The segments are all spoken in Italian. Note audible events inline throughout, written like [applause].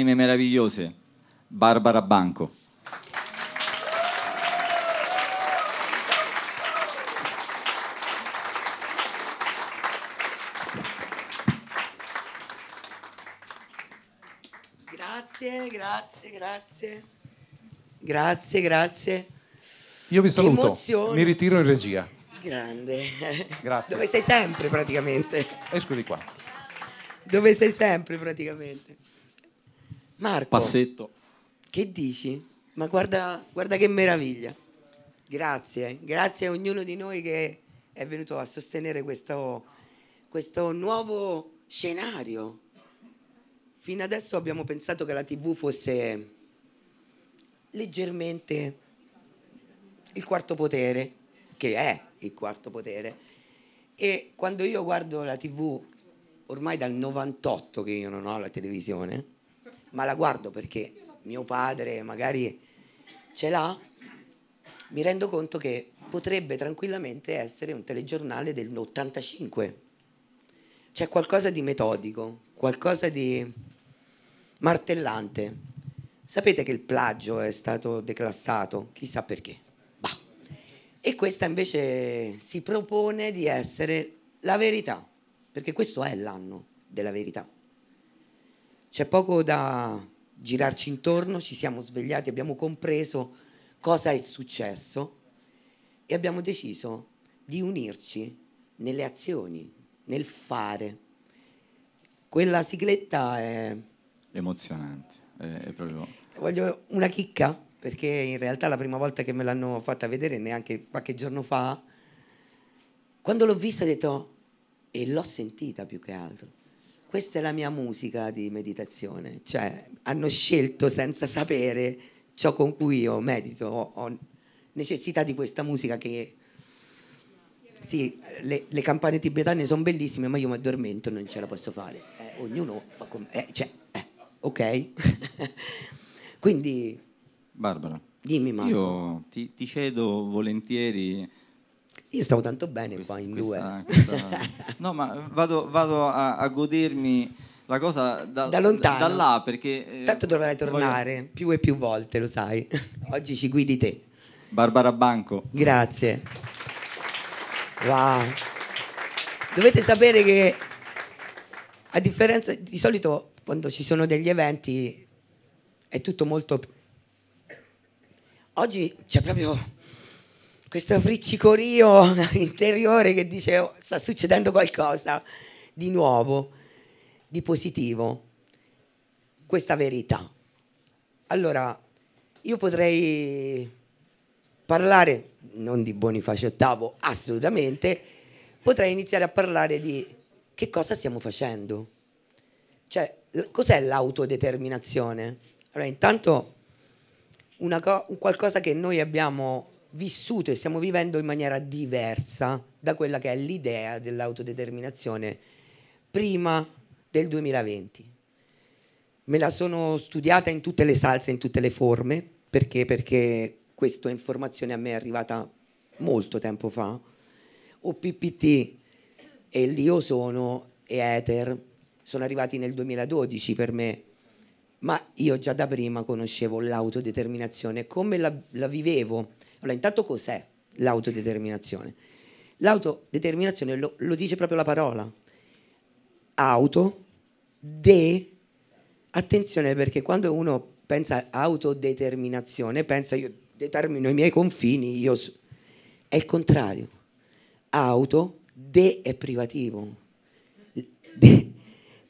anime meravigliose, Barbara Banco. Grazie, grazie, grazie. Grazie, grazie. Io vi saluto. Mi ritiro in regia. Grande. Grazie. Dove sei sempre praticamente. Esco di qua. Dove sei sempre praticamente. Marco. Passetto. Che dici? Ma guarda, guarda che meraviglia. Grazie, grazie a ognuno di noi che è venuto a sostenere questo, questo nuovo scenario. Fino adesso abbiamo pensato che la TV fosse leggermente il quarto potere, che è il quarto potere. E quando io guardo la TV, ormai dal 98 che io non ho la televisione, ma la guardo perché mio padre magari ce l'ha, mi rendo conto che potrebbe tranquillamente essere un telegiornale del dell'85. C'è qualcosa di metodico, qualcosa di martellante. Sapete che il plagio è stato declassato, chissà perché. Bah. E questa invece si propone di essere la verità, perché questo è l'anno della verità. C'è poco da girarci intorno, ci siamo svegliati, abbiamo compreso cosa è successo e abbiamo deciso di unirci nelle azioni, nel fare. Quella sigletta è... Emozionante, è, è proprio... Voglio una chicca, perché in realtà la prima volta che me l'hanno fatta vedere, neanche qualche giorno fa, quando l'ho vista ho detto, e l'ho sentita più che altro, questa è la mia musica di meditazione, cioè hanno scelto senza sapere ciò con cui io medito, ho, ho necessità di questa musica che sì, le, le campane tibetane sono bellissime, ma io mi addormento, non ce la posso fare. Eh, ognuno fa come... Eh, cioè, eh, ok? [laughs] Quindi... Barbara. Dimmi Marco. Io ti, ti cedo volentieri io stavo tanto bene questa, qua in questa, due. Questa... [laughs] no, ma vado, vado a, a, godermi la cosa da, da lontano. Da, da là perché... Eh, Tanto dovrai tornare voglio... più e più volte, lo sai. [laughs] Oggi ci guidi te. Barbara Banco. Grazie. Wow. Dovete sapere che a differenza di solito quando ci sono degli eventi è tutto molto... Oggi c'è proprio questo friccicorio [laughs] interiore che dice oh, sta succedendo qualcosa di nuovo, di positivo, questa verità. Allora, io potrei parlare, non di Bonifacio VIII, assolutamente, potrei iniziare a parlare di che cosa stiamo facendo. Cioè, cos'è l'autodeterminazione? Allora, intanto una qualcosa che noi abbiamo vissuto e stiamo vivendo in maniera diversa da quella che è l'idea dell'autodeterminazione prima del 2020. Me la sono studiata in tutte le salse, in tutte le forme, perché? Perché questa informazione a me è arrivata molto tempo fa. O e l'io sono e Ether sono arrivati nel 2012 per me, ma io già da prima conoscevo l'autodeterminazione, come la, la vivevo allora, intanto cos'è l'autodeterminazione? L'autodeterminazione lo, lo, dice proprio la parola. Auto, de, attenzione perché quando uno pensa autodeterminazione, pensa io determino i miei confini, io, è il contrario. Auto, de è privativo.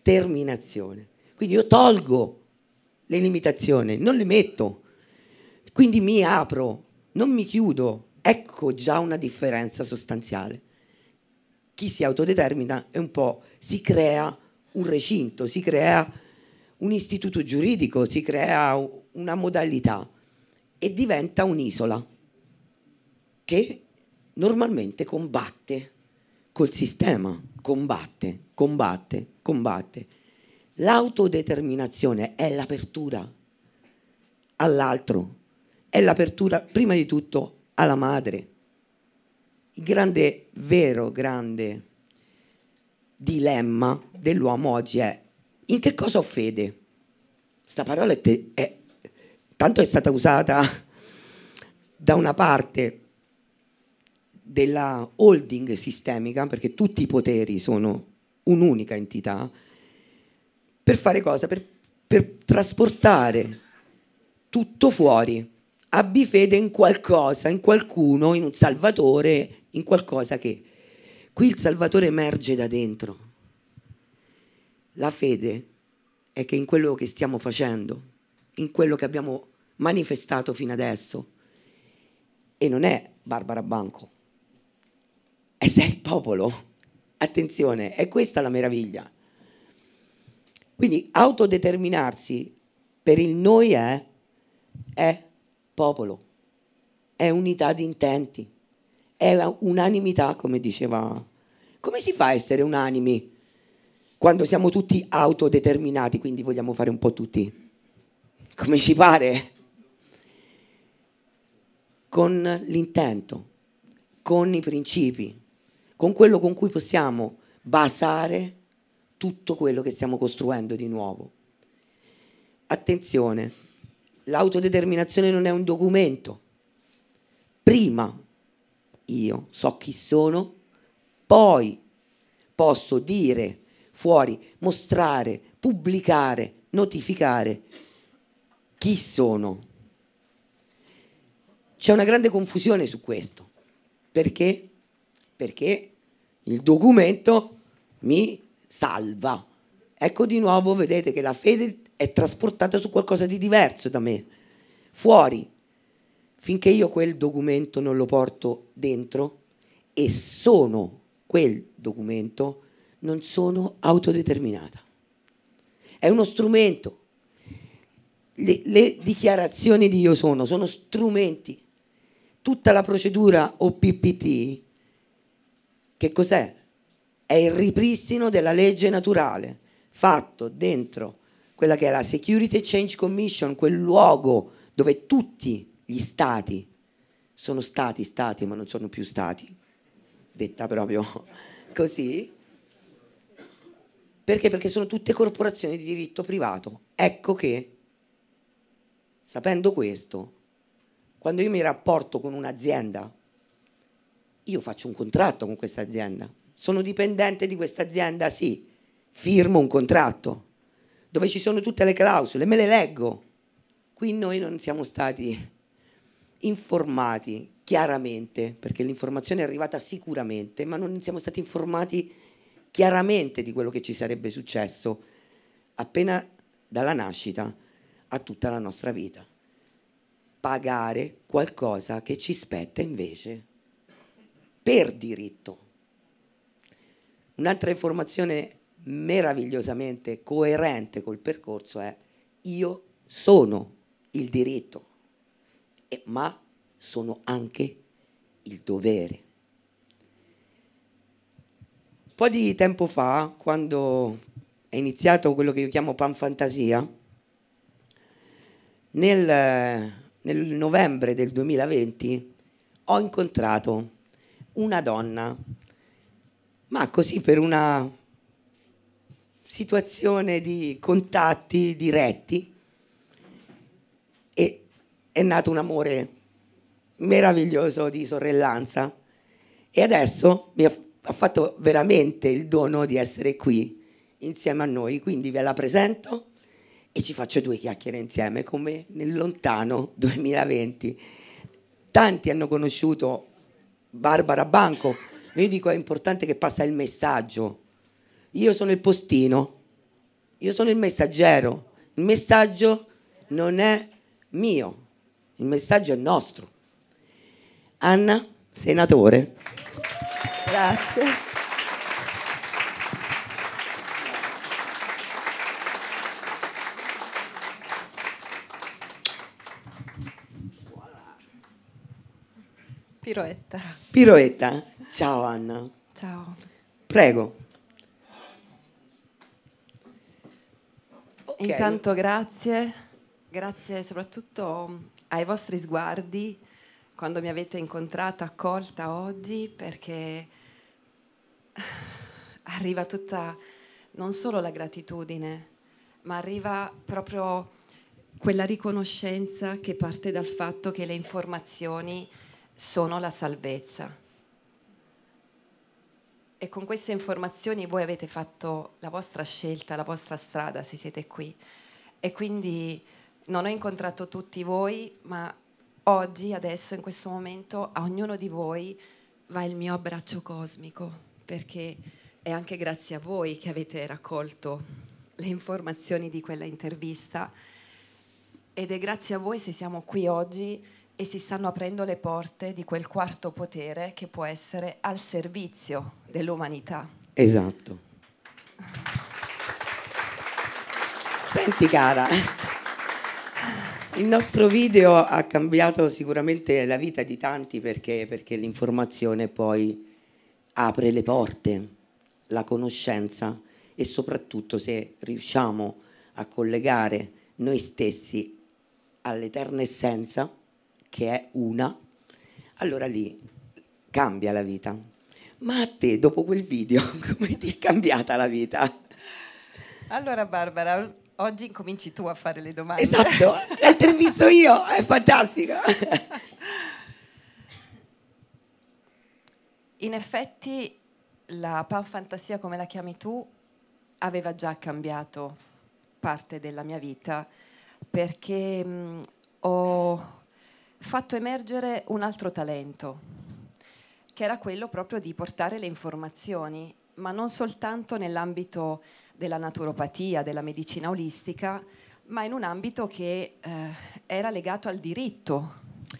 Determinazione. Quindi io tolgo le limitazioni, non le metto. Quindi mi apro non mi chiudo. Ecco già una differenza sostanziale. Chi si autodetermina è un po' si crea un recinto, si crea un istituto giuridico, si crea una modalità e diventa un'isola che normalmente combatte col sistema, combatte, combatte, combatte. L'autodeterminazione è l'apertura all'altro, è l'apertura prima di tutto alla madre. Il grande, vero grande dilemma dell'uomo oggi è in che cosa ho fede? Questa parola è, te, è, tanto è stata usata [laughs] da una parte della holding sistemica, perché tutti i poteri sono un'unica entità, per fare cosa? Per, per trasportare tutto fuori abbi fede in qualcosa, in qualcuno, in un salvatore, in qualcosa che... Qui il salvatore emerge da dentro. La fede è che in quello che stiamo facendo, in quello che abbiamo manifestato fino adesso, e non è Barbara Banco, è sei il popolo. Attenzione, è questa la meraviglia. Quindi autodeterminarsi per il noi è, è popolo, è unità di intenti, è unanimità, come diceva. Come si fa a essere unanimi quando siamo tutti autodeterminati, quindi vogliamo fare un po' tutti come ci pare? Con l'intento, con i principi, con quello con cui possiamo basare tutto quello che stiamo costruendo di nuovo. Attenzione, l'autodeterminazione non è un documento. Prima io so chi sono, poi posso dire fuori, mostrare, pubblicare, notificare chi sono. C'è una grande confusione su questo. Perché? Perché il documento mi salva. Ecco di nuovo, vedete che la fede è trasportata su qualcosa di diverso da me, fuori. Finché io quel documento non lo porto dentro e sono quel documento, non sono autodeterminata. È uno strumento. Le, le dichiarazioni di io sono sono strumenti. Tutta la procedura OPPT, che cos'è? È il ripristino della legge naturale, fatto dentro quella che è la Security Exchange Commission, quel luogo dove tutti gli stati sono stati stati ma non sono più stati, detta proprio [laughs] così, perché? Perché sono tutte corporazioni di diritto privato. Ecco che, sapendo questo, quando io mi rapporto con un'azienda, io faccio un contratto con questa azienda. Sono dipendente di questa azienda, sì, firmo un contratto dove ci sono tutte le clausole, me le leggo. Qui noi non siamo stati informati chiaramente, perché l'informazione è arrivata sicuramente, ma non siamo stati informati chiaramente di quello che ci sarebbe successo appena dalla nascita a tutta la nostra vita. Pagare qualcosa che ci spetta invece per diritto. Un'altra informazione meravigliosamente coerente col percorso è io sono il diritto, ma sono anche il dovere. Un po' di tempo fa, quando è iniziato quello che io chiamo panfantasia, nel, nel novembre del 2020 ho incontrato una donna, ma così per una situazione di contatti diretti e è nato un amore meraviglioso di sorellanza e adesso mi ha fatto veramente il dono di essere qui insieme a noi, quindi ve la presento e ci faccio due chiacchiere insieme come nel lontano 2020. Tanti hanno conosciuto Barbara Banco, io dico è importante che passa il messaggio io sono il postino, io sono il messaggero. Il messaggio non è mio, il messaggio è nostro. Anna, senatore. Grazie. Piroetta. Piroetta. Ciao Anna. Ciao. Prego. Okay. Intanto grazie, grazie soprattutto ai vostri sguardi quando mi avete incontrata, accolta oggi, perché [sighs] arriva tutta, non solo la gratitudine, ma arriva proprio quella riconoscenza che parte dal fatto che le informazioni sono la salvezza e con queste informazioni voi avete fatto la vostra scelta, la vostra strada se siete qui. E quindi non ho incontrato tutti voi, ma oggi, adesso, in questo momento, a ognuno di voi va il mio abbraccio cosmico, perché è anche grazie a voi che avete raccolto le informazioni di quella intervista ed è grazie a voi se siamo qui oggi e si stanno aprendo le porte di quel quarto potere che può essere al servizio dell'umanità. Esatto. Senti cara, il nostro video ha cambiato sicuramente la vita di tanti perché, perché l'informazione poi apre le porte, la conoscenza e soprattutto se riusciamo a collegare noi stessi all'eterna essenza, che è una, allora lì cambia la vita. Ma a te, dopo quel video, [laughs] come ti è cambiata la vita? Allora, Barbara, oggi incominci tu a fare le domande. Esatto, [laughs] l'ho intervisto io, è fantastico. In effetti, la pan fantasia come la chiami tu, aveva già cambiato parte della mia vita perché mh, mm, ho fatto emergere un altro talento che era quello proprio di portare le informazioni, ma non soltanto nell'ambito della naturopatia, della medicina olistica, ma in un ambito che eh, era legato al diritto.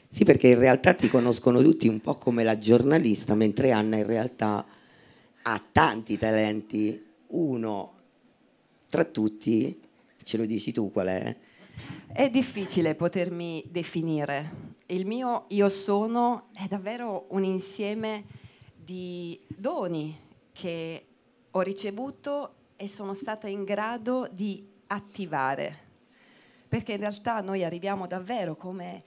Sì, perché in realtà ti conoscono tutti un po' come la giornalista, mentre Anna in realtà ha tanti talenti. Uno tra tutti, ce lo dici tu qual è? È difficile potermi definire il mio io sono è davvero un insieme di doni che ho ricevuto e sono stata in grado di attivare. Perché in realtà noi arriviamo davvero come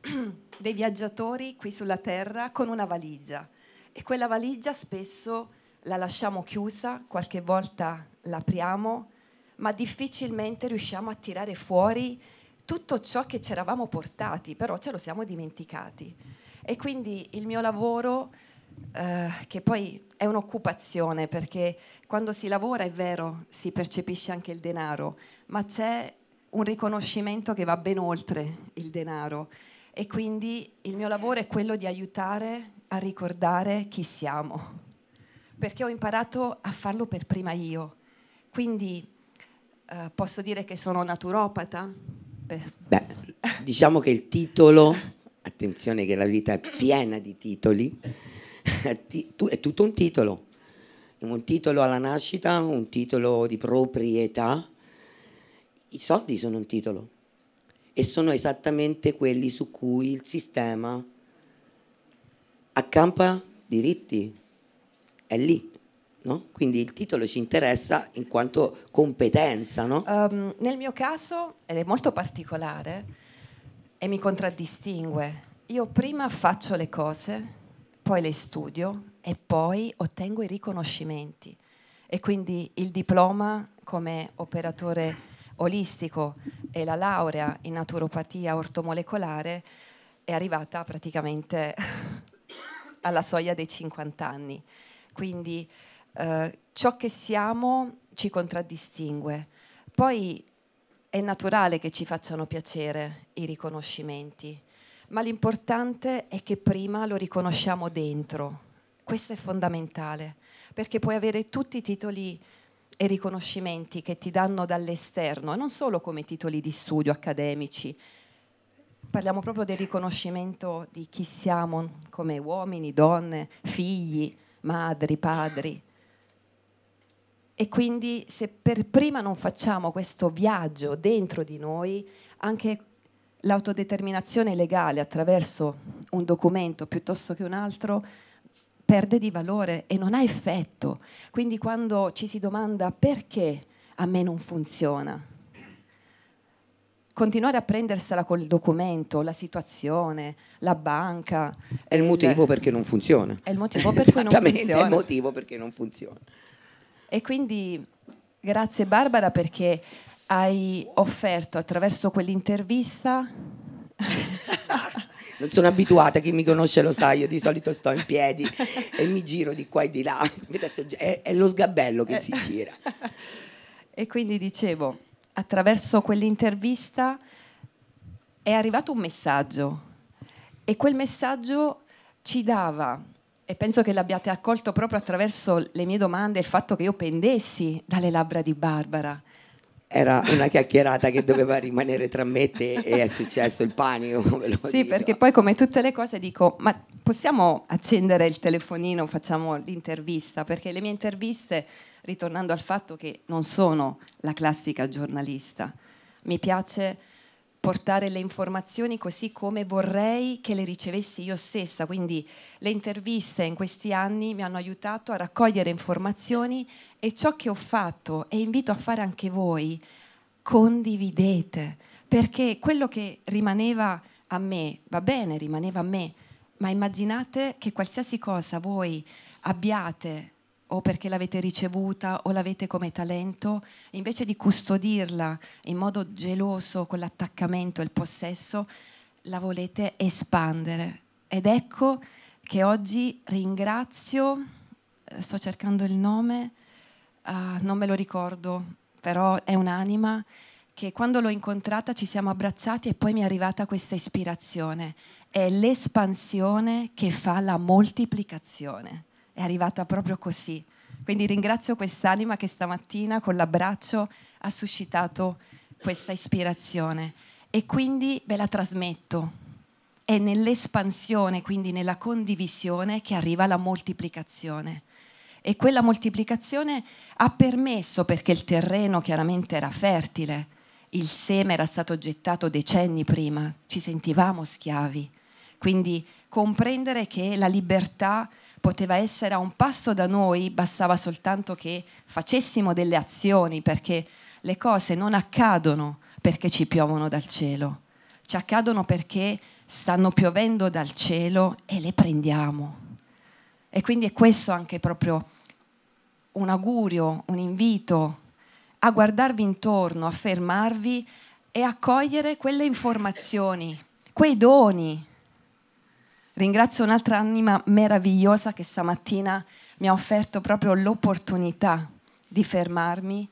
[clears throat] dei viaggiatori qui sulla Terra con una valigia e quella valigia spesso la lasciamo chiusa, qualche volta l'apriamo, ma difficilmente riusciamo a tirare fuori tutto ciò che ci eravamo portati, però ce lo siamo dimenticati. E quindi il mio lavoro, eh, che poi è un'occupazione, perché quando si lavora è vero, si percepisce anche il denaro, ma c'è un riconoscimento che va ben oltre il denaro. E quindi il mio lavoro è quello di aiutare a ricordare chi siamo, perché ho imparato a farlo per prima io. Quindi eh, posso dire che sono naturopata, Beh, diciamo che il titolo, attenzione che la vita è piena di titoli, [laughs] è tutto un titolo, un titolo alla nascita, un titolo di proprietà, i soldi sono un titolo e sono esattamente quelli su cui il sistema accampa diritti, è lì. No? Quindi il titolo ci interessa in quanto competenza. No? Um, nel mio caso, ed è molto particolare e mi contraddistingue, io prima faccio le cose, poi le studio e poi ottengo i riconoscimenti e quindi il diploma come operatore olistico e la laurea in naturopatia ortomolecolare è arrivata praticamente [laughs] alla soglia dei 50 anni. Quindi eh, ciò che siamo ci contraddistingue. Poi è naturale che ci facciano piacere i riconoscimenti, ma l'importante è che prima lo riconosciamo dentro. Questo è fondamentale, perché puoi avere tutti i titoli e riconoscimenti che ti danno dall'esterno, non solo come titoli di studio accademici, parliamo proprio del riconoscimento di chi siamo come uomini, donne, figli, madri, padri. E quindi se per prima non facciamo questo viaggio dentro di noi, anche l'autodeterminazione legale attraverso un documento piuttosto che un altro perde di valore e non ha effetto. Quindi quando ci si domanda perché a me non funziona, continuare a prendersela col documento, la situazione, la banca. È il, il motivo perché non funziona. È il motivo per cui non funziona. [laughs] Esattamente, è il motivo perché non funziona. E quindi grazie Barbara perché hai offerto attraverso quell'intervista... [laughs] non sono abituata, chi mi conosce lo sa, io di solito sto in piedi e mi giro di qua e di là, è, è lo sgabello che si gira. e quindi dicevo, attraverso quell'intervista è arrivato un messaggio e quel messaggio ci dava e penso che l'abbiate accolto proprio attraverso le mie domande il fatto che io pendessi dalle labbra di Barbara. Era una chiacchierata che doveva rimanere tra me e te e è successo il panico. Sì, dico. perché poi come tutte le cose dico, ma possiamo accendere il telefonino, facciamo l'intervista, perché le mie interviste, ritornando al fatto che non sono la classica giornalista, mi piace portare le informazioni così come vorrei che le ricevessi io stessa, quindi le interviste in questi anni mi hanno aiutato a raccogliere informazioni e ciò che ho fatto e invito a fare anche voi, condividete, perché quello che rimaneva a me va bene, rimaneva a me, ma immaginate che qualsiasi cosa voi abbiate o perché l'avete ricevuta o l'avete come talento, invece di custodirla in modo geloso con l'attaccamento e il possesso, la volete espandere. Ed ecco che oggi ringrazio, eh, sto cercando il nome, uh, non me lo ricordo, però è un'anima che quando l'ho incontrata ci siamo abbracciati e poi mi è arrivata questa ispirazione. È l'espansione che fa la moltiplicazione è arrivata proprio così. Quindi ringrazio quest'anima che stamattina con l'abbraccio ha suscitato questa ispirazione e quindi ve la trasmetto. È nell'espansione, quindi nella condivisione, che arriva la moltiplicazione. E quella moltiplicazione ha permesso, perché il terreno chiaramente era fertile, il seme era stato gettato decenni prima, ci sentivamo schiavi. Quindi comprendere che la libertà poteva essere a un passo da noi, bastava soltanto che facessimo delle azioni, perché le cose non accadono perché ci piovono dal cielo, ci accadono perché stanno piovendo dal cielo e le prendiamo. E quindi è questo anche proprio un augurio, un invito a guardarvi intorno, a fermarvi e a cogliere quelle informazioni, quei doni Ringrazio un'altra anima meravigliosa che stamattina mi ha offerto proprio l'opportunità di fermarmi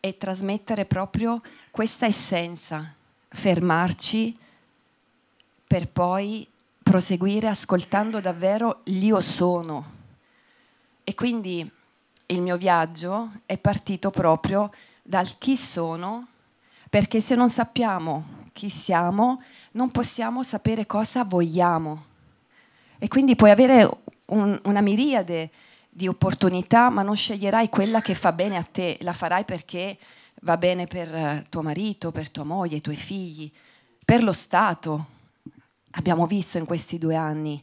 e trasmettere proprio questa essenza, fermarci per poi proseguire ascoltando davvero l'io sono. E quindi il mio viaggio è partito proprio dal chi sono, perché se non sappiamo chi siamo, non possiamo sapere cosa vogliamo. E quindi puoi avere un, una miriade di opportunità, ma non sceglierai quella che fa bene a te, la farai perché va bene per eh, tuo marito, per tua moglie, i tuoi figli, per lo Stato. Abbiamo visto in questi due anni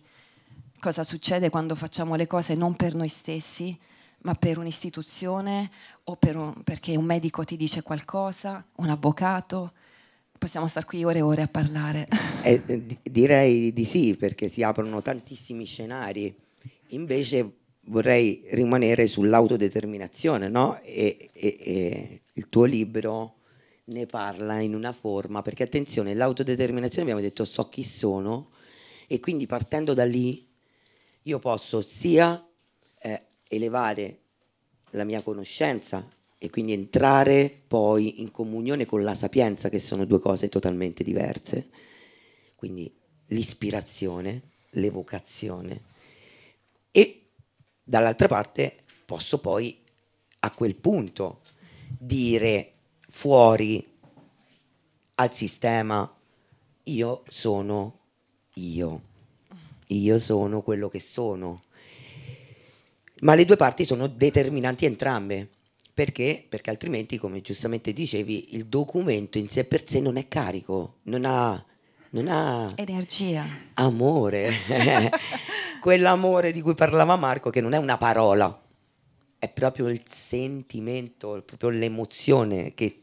cosa succede quando facciamo le cose non per noi stessi, ma per un'istituzione o per un, perché un medico ti dice qualcosa, un avvocato, possiamo stare qui ore e ore a parlare. Eh, eh d- direi di sì, perché si aprono tantissimi scenari. Invece vorrei rimanere sull'autodeterminazione, no? E, e, e il tuo libro ne parla in una forma, perché attenzione, l'autodeterminazione abbiamo detto so chi sono e quindi partendo da lì io posso sia eh, elevare la mia conoscenza, e quindi entrare poi in comunione con la sapienza, che sono due cose totalmente diverse. Quindi l'ispirazione, l'evocazione e dall'altra parte posso poi a quel punto dire fuori al sistema io sono io, io sono quello che sono. Ma le due parti sono determinanti entrambe perché? Perché altrimenti, come giustamente dicevi, il documento in sé per sé non è carico, non ha, non ha energia, amore, [laughs] quell'amore di cui parlava Marco che non è una parola, è proprio il sentimento, proprio l'emozione che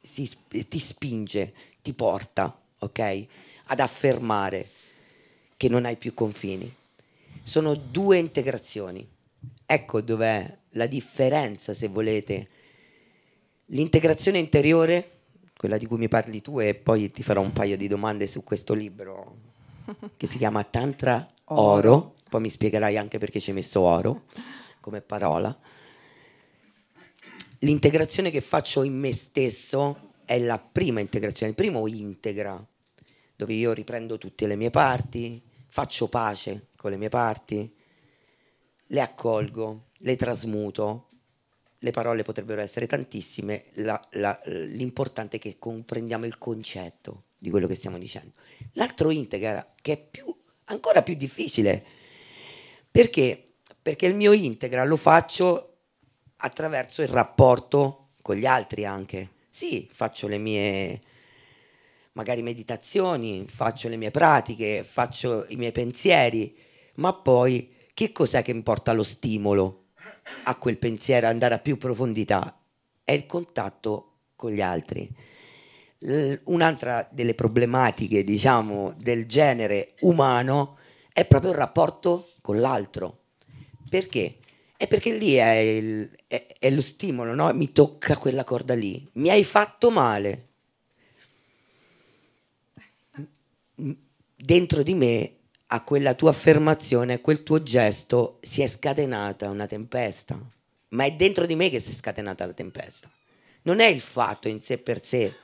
si, ti spinge, ti porta, ok? Ad affermare che non hai più confini. Sono due integrazioni. Ecco dov'è la differenza, se volete, l'integrazione interiore, quella di cui mi parli tu e poi ti farò un paio di domande su questo libro [laughs] che si chiama Tantra Oro, poi mi spiegherai anche perché ci hai messo oro come parola. L'integrazione che faccio in me stesso è la prima integrazione, il primo integra, dove io riprendo tutte le mie parti, faccio pace con le mie parti, le accolgo, le trasmuto, le parole potrebbero essere tantissime, l'importante è che comprendiamo il concetto di quello che stiamo dicendo. L'altro integra, che è più, ancora più difficile, perché? Perché il mio integra lo faccio attraverso il rapporto con gli altri anche. Sì, faccio le mie magari meditazioni, faccio le mie pratiche, faccio i miei pensieri, ma poi che cos'è che importa lo stimolo? a quel pensiero, andare a più profondità, è il contatto con gli altri. Un'altra delle problematiche, diciamo, del genere umano è proprio il rapporto con l'altro. Perché? È perché lì è, il, è, è lo stimolo, no? Mi tocca quella corda lì. Mi hai fatto male. Dentro di me a quella tua affermazione, a quel tuo gesto, si è scatenata una tempesta. Ma è dentro di me che si è scatenata la tempesta. Non è il fatto in sé per sé,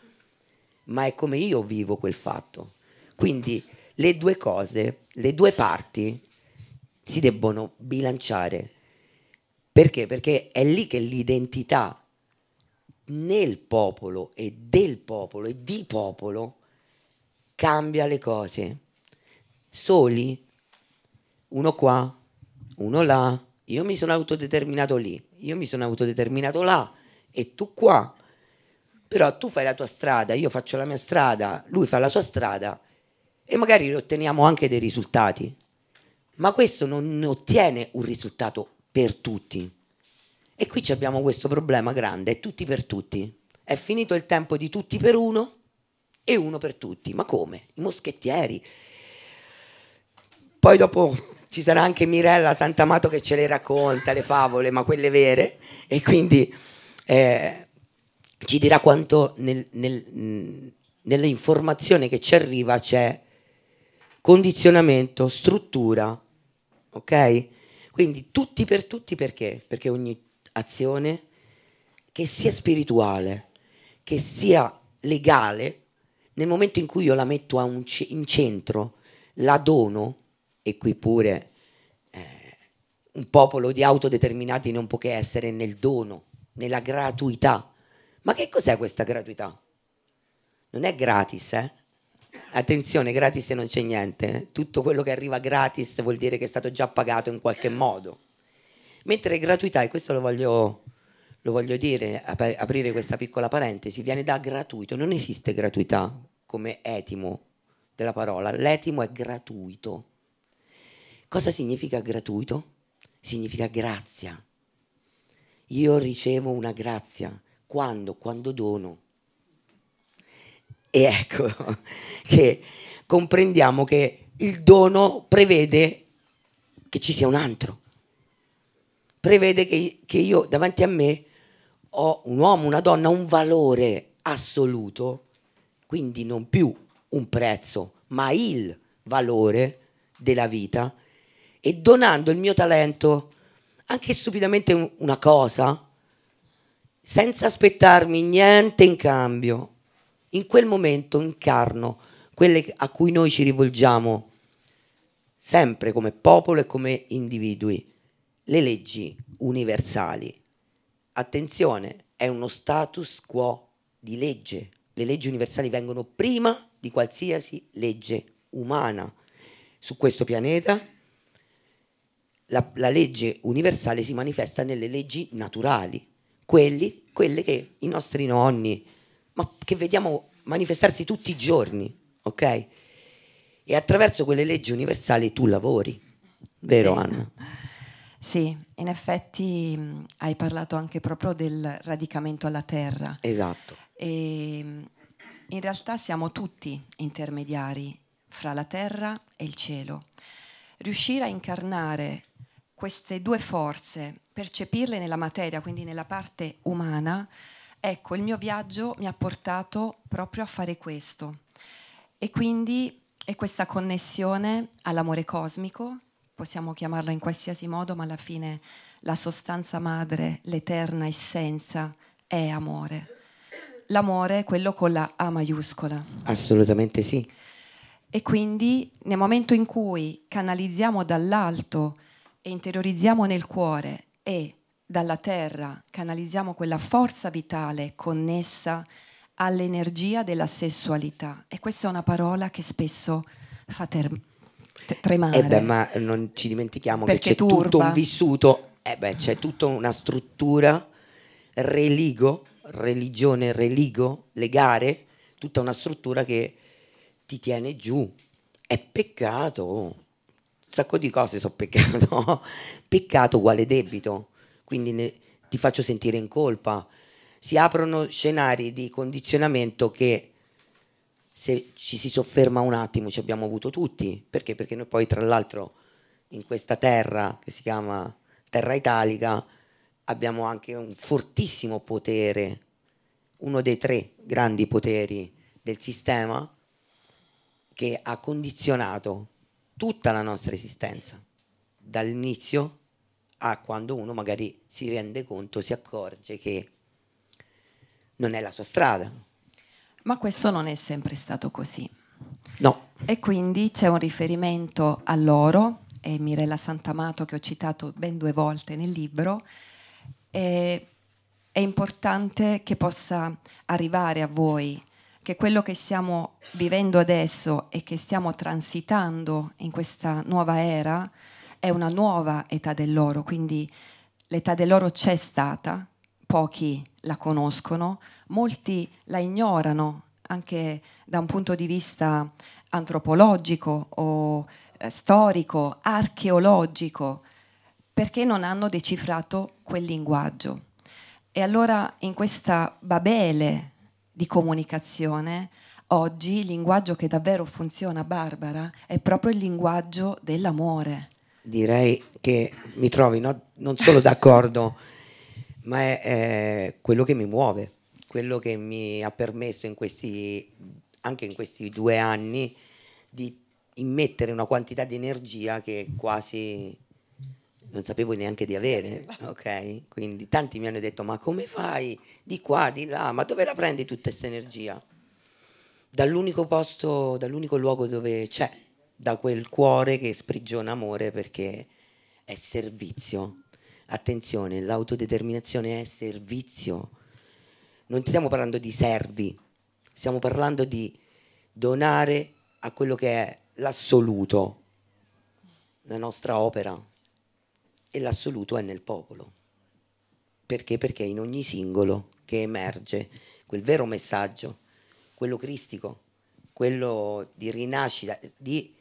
ma è come io vivo quel fatto. Quindi le due cose, le due parti si debbono bilanciare. Perché? Perché è lì che l'identità nel popolo e del popolo e di popolo cambia le cose soli, uno qua, uno là, io mi sono autodeterminato lì, io mi sono autodeterminato là e tu qua. Però tu fai la tua strada, io faccio la mia strada, lui fa la sua strada e magari otteniamo anche dei risultati. Ma questo non ottiene un risultato per tutti. E qui abbiamo questo problema grande, è tutti per tutti. È finito il tempo di tutti per uno e uno per tutti. Ma come? I moschettieri, poi dopo ci sarà anche Mirella Santamato che ce le racconta, le favole, ma quelle vere, e quindi eh, ci dirà quanto nel, nel, nell'informazione che ci arriva c'è condizionamento, struttura, ok? Quindi tutti per tutti perché? Perché ogni azione, che sia spirituale, che sia legale, nel momento in cui io la metto un, in centro, la dono, e qui pure eh, un popolo di autodeterminati non può che essere nel dono, nella gratuità. Ma che cos'è questa gratuità? Non è gratis, eh? Attenzione, gratis non c'è niente. Eh? Tutto quello che arriva gratis vuol dire che è stato già pagato in qualche modo. Mentre gratuità, e questo lo voglio, lo voglio dire, ap aprire questa piccola parentesi, viene da gratuito. Non esiste gratuità come etimo della parola. L'etimo è gratuito. Cosa significa gratuito? Significa grazia. Io ricevo una grazia quando? Quando dono. E ecco [laughs] che comprendiamo che il dono prevede che ci sia un altro, prevede che, che io davanti a me ho un uomo, una donna, un valore assoluto, quindi non più un prezzo, ma il valore della vita e donando il mio talento, anche stupidamente una cosa, senza aspettarmi niente in cambio, in quel momento incarno quelle a cui noi ci rivolgiamo sempre come popolo e come individui, le leggi universali. Attenzione, è uno status quo di legge. Le leggi universali vengono prima di qualsiasi legge umana su questo pianeta la, la legge universale si manifesta nelle leggi naturali, quelli, quelle che i nostri nonni, ma che vediamo manifestarsi tutti i giorni, ok? E attraverso quelle leggi universali tu lavori, vero sì. Anna? [laughs] Sì, in effetti hai parlato anche proprio del radicamento alla terra. Esatto. E, in realtà siamo tutti intermediari fra la terra e il cielo. Riuscire a incarnare queste due forze, percepirle nella materia, quindi nella parte umana, ecco, il mio viaggio mi ha portato proprio a fare questo. E quindi è questa connessione all'amore cosmico, possiamo chiamarlo in qualsiasi modo, ma alla fine la sostanza madre, l'eterna essenza è amore. L'amore è quello con la A maiuscola. Assolutamente sì. E quindi nel momento in cui canalizziamo dall'alto e interiorizziamo nel cuore e dalla terra canalizziamo quella forza vitale connessa all'energia della sessualità. E questa è una parola che spesso fa ter- tremare. Eh beh, ma non ci dimentichiamo Perché che c'è turba. tutto un vissuto, eh beh, c'è tutta una struttura religo, religione, religo, legare, tutta una struttura che ti tiene giù. È peccato un sacco di cose so peccato. [laughs] peccato uguale debito, quindi ne, ti faccio sentire in colpa. Si aprono scenari di condizionamento che se ci si sofferma un attimo ci abbiamo avuto tutti. Perché? Perché noi poi tra l'altro in questa terra che si chiama terra italica abbiamo anche un fortissimo potere, uno dei tre grandi poteri del sistema che ha condizionato tutta la nostra esistenza, dall'inizio a quando uno magari si rende conto, si accorge che non è la sua strada. Ma questo non è sempre stato così. No. E quindi c'è un riferimento a loro e Mirella Santamato che ho citato ben due volte nel libro. è importante che possa arrivare a voi che quello che stiamo vivendo adesso e che stiamo transitando in questa nuova era è una nuova età dell'oro, quindi l'età dell'oro c'è stata, pochi la conoscono, molti la ignorano anche da un punto di vista antropologico o eh, storico, archeologico, perché non hanno decifrato quel linguaggio. E allora in questa Babele di comunicazione, oggi il linguaggio che davvero funziona, Barbara, è proprio il linguaggio dell'amore. Direi che mi trovi no, non solo d'accordo, ma è, è, quello che mi muove, quello che mi ha permesso in questi, anche in questi due anni di immettere una quantità di energia che quasi non sapevo neanche di avere, esatto. ok? Quindi tanti mi hanno detto, ma come fai di qua, di là, ma dove la prendi tutta questa energia? Dall'unico posto, dall'unico luogo dove c'è, da quel cuore che sprigiona amore perché è servizio. Attenzione, l'autodeterminazione è servizio. Non stiamo parlando di servi, stiamo parlando di donare a quello che è l'assoluto, la nostra opera e l'assoluto è nel popolo. Perché? Perché è in ogni singolo che emerge quel vero messaggio, quello cristico, quello di rinascita, di...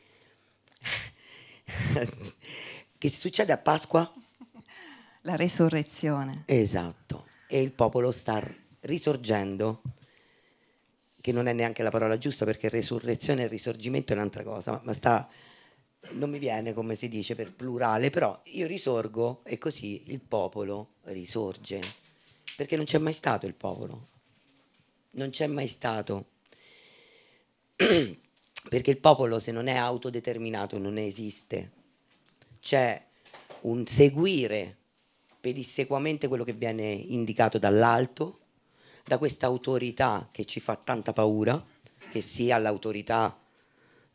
[laughs] che succede a Pasqua? La resurrezione. Esatto, e il popolo sta risorgendo, che non è neanche la parola giusta perché resurrezione e risorgimento è un'altra cosa, ma sta non mi viene come si dice per plurale, però io risorgo e così il popolo risorge, perché non c'è mai stato il popolo, non c'è mai stato, [clears throat] perché il popolo se non è autodeterminato non esiste, c'è un seguire pedissequamente quello che viene indicato dall'alto, da questa autorità che ci fa tanta paura, che sia l'autorità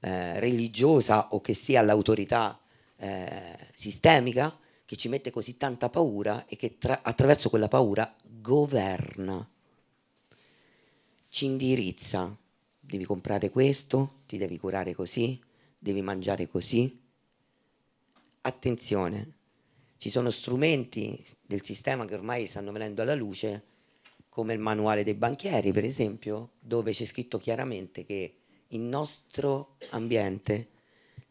eh, religiosa o che sia l'autorità eh, sistemica che ci mette così tanta paura e che attraverso quella paura governa, ci indirizza, devi comprare questo, ti devi curare così, devi mangiare così. Attenzione, ci sono strumenti del sistema che ormai stanno venendo alla luce, come il manuale dei banchieri, per esempio, dove c'è scritto chiaramente che il nostro ambiente,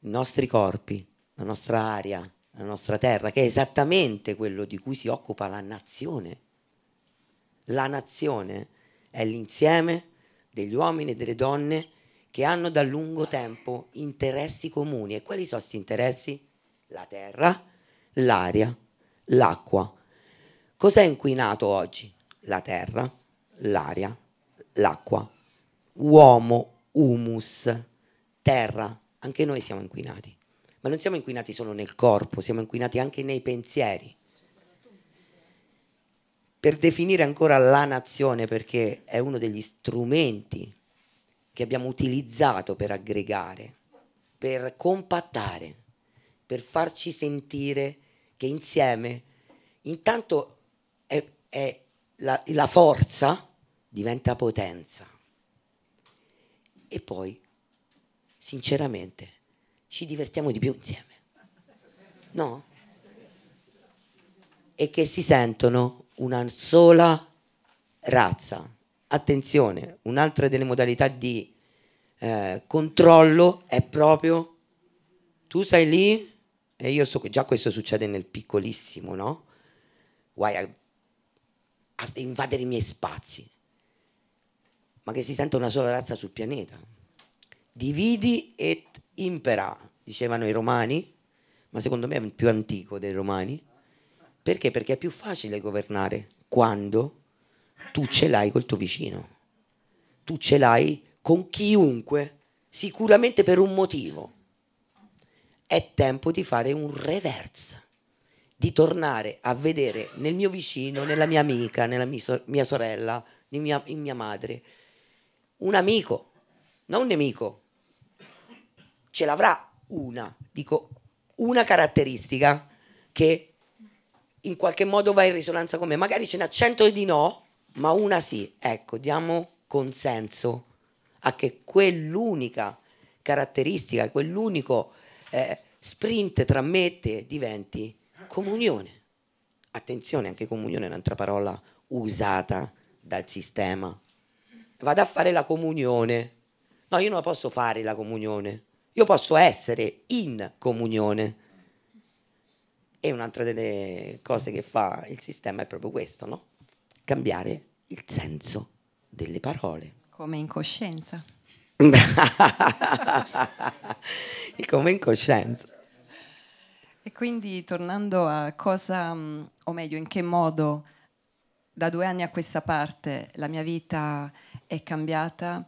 i nostri corpi, la nostra aria, la nostra terra, che è esattamente quello di cui si occupa la nazione. La nazione è l'insieme degli uomini e delle donne che hanno da lungo tempo interessi comuni. E quali sono questi interessi? La terra, l'aria, l'acqua. Cos'è inquinato oggi? La terra, l'aria, l'acqua. Uomo, humus, terra, anche noi siamo inquinati, ma non siamo inquinati solo nel corpo, siamo inquinati anche nei pensieri. Per definire ancora la nazione, perché è uno degli strumenti che abbiamo utilizzato per aggregare, per compattare, per farci sentire che insieme intanto è, è la, la forza diventa potenza e poi, sinceramente, ci divertiamo di più insieme. No? E che si sentono una sola razza. Attenzione, un'altra delle modalità di eh, controllo è proprio tu sei lì e io so che già questo succede nel piccolissimo, no? Guai a, a invadere i miei spazi ma che si sente una sola razza sul pianeta. Dividi et impera, dicevano i romani, ma secondo me è più antico dei romani. Perché? Perché è più facile governare quando tu ce l'hai col tuo vicino, tu ce l'hai con chiunque, sicuramente per un motivo. È tempo di fare un reverse, di tornare a vedere nel mio vicino, nella mia amica, nella mia, sorella, in mia, in mia madre, un amico, non un nemico. Ce l'avrà una, dico, una caratteristica che in qualche modo va in risonanza con me. Magari ce n'ha cento di no, ma una sì. Ecco, diamo consenso a che quell'unica caratteristica, quell'unico eh, sprint tra me e te diventi comunione. Attenzione, anche comunione è un'altra parola usata dal sistema vado a fare la comunione. No, io non la posso fare la comunione, io posso essere in comunione. E un'altra delle cose che fa il sistema è proprio questo, no? Cambiare il senso delle parole. Come incoscienza. [laughs] Come incoscienza. E quindi tornando a cosa, mm, o meglio, in che modo da due anni a questa parte la mia vita è cambiata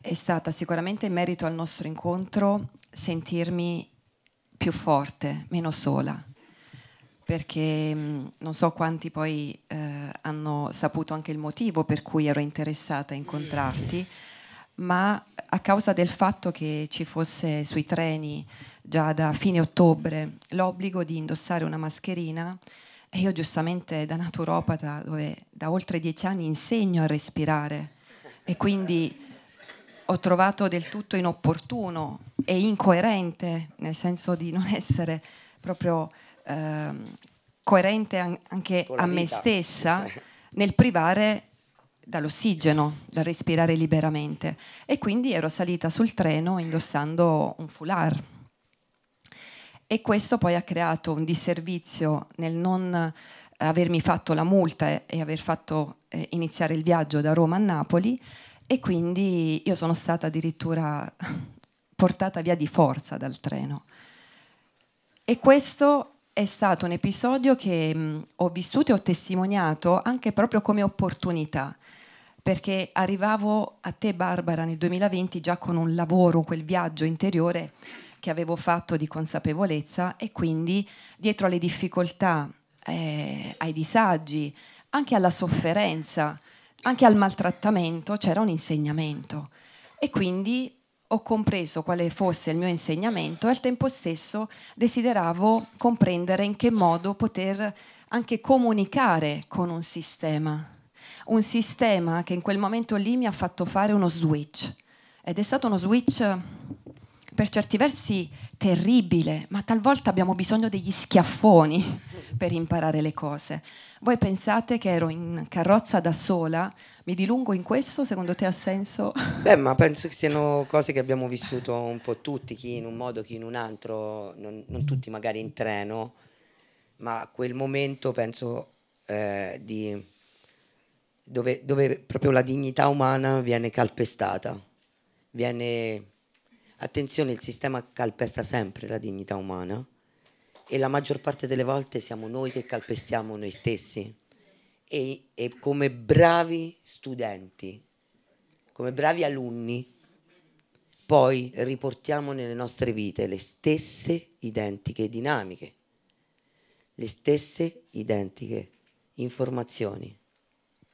è stata sicuramente in merito al nostro incontro sentirmi più forte, meno sola, perché mm, non so quanti poi eh, hanno saputo anche il motivo per cui ero interessata a incontrarti, ma a causa del fatto che ci fosse sui treni già da fine ottobre l'obbligo di indossare una mascherina, e io giustamente da naturopata, dove da oltre dieci anni insegno a respirare, e quindi ho trovato del tutto inopportuno e incoerente, nel senso di non essere proprio eh, coerente an anche a me stessa [laughs] nel privare dall'ossigeno, dal respirare liberamente. E quindi ero salita sul treno indossando un foulard. E questo poi ha creato un disservizio nel non avermi fatto la multa e aver fatto eh, iniziare il viaggio da Roma a Napoli e quindi io sono stata addirittura [laughs] portata via di forza dal treno. E questo è stato un episodio che mh, mm, ho vissuto e ho testimoniato anche proprio come opportunità, perché arrivavo a te Barbara nel 2020 già con un lavoro, quel viaggio interiore che avevo fatto di consapevolezza e quindi dietro alle difficoltà eh, ai disagi, anche alla sofferenza, anche al maltrattamento c'era un insegnamento e quindi ho compreso quale fosse il mio insegnamento e al tempo stesso desideravo comprendere in che modo poter anche comunicare con un sistema, un sistema che in quel momento lì mi ha fatto fare uno switch ed è stato uno switch per certi versi terribile, ma talvolta abbiamo bisogno degli schiaffoni per imparare le cose. Voi pensate che ero in carrozza da sola? Mi dilungo in questo? Secondo te ha senso? Beh, ma penso che siano cose che abbiamo vissuto un po' tutti, chi in un modo, chi in un altro, non, non tutti magari in treno, ma quel momento penso eh, di, dove, dove proprio la dignità umana viene calpestata, viene Attenzione, il sistema calpesta sempre la dignità umana e la maggior parte delle volte siamo noi che calpestiamo noi stessi e, e come bravi studenti, come bravi alunni, poi riportiamo nelle nostre vite le stesse identiche dinamiche, le stesse identiche informazioni.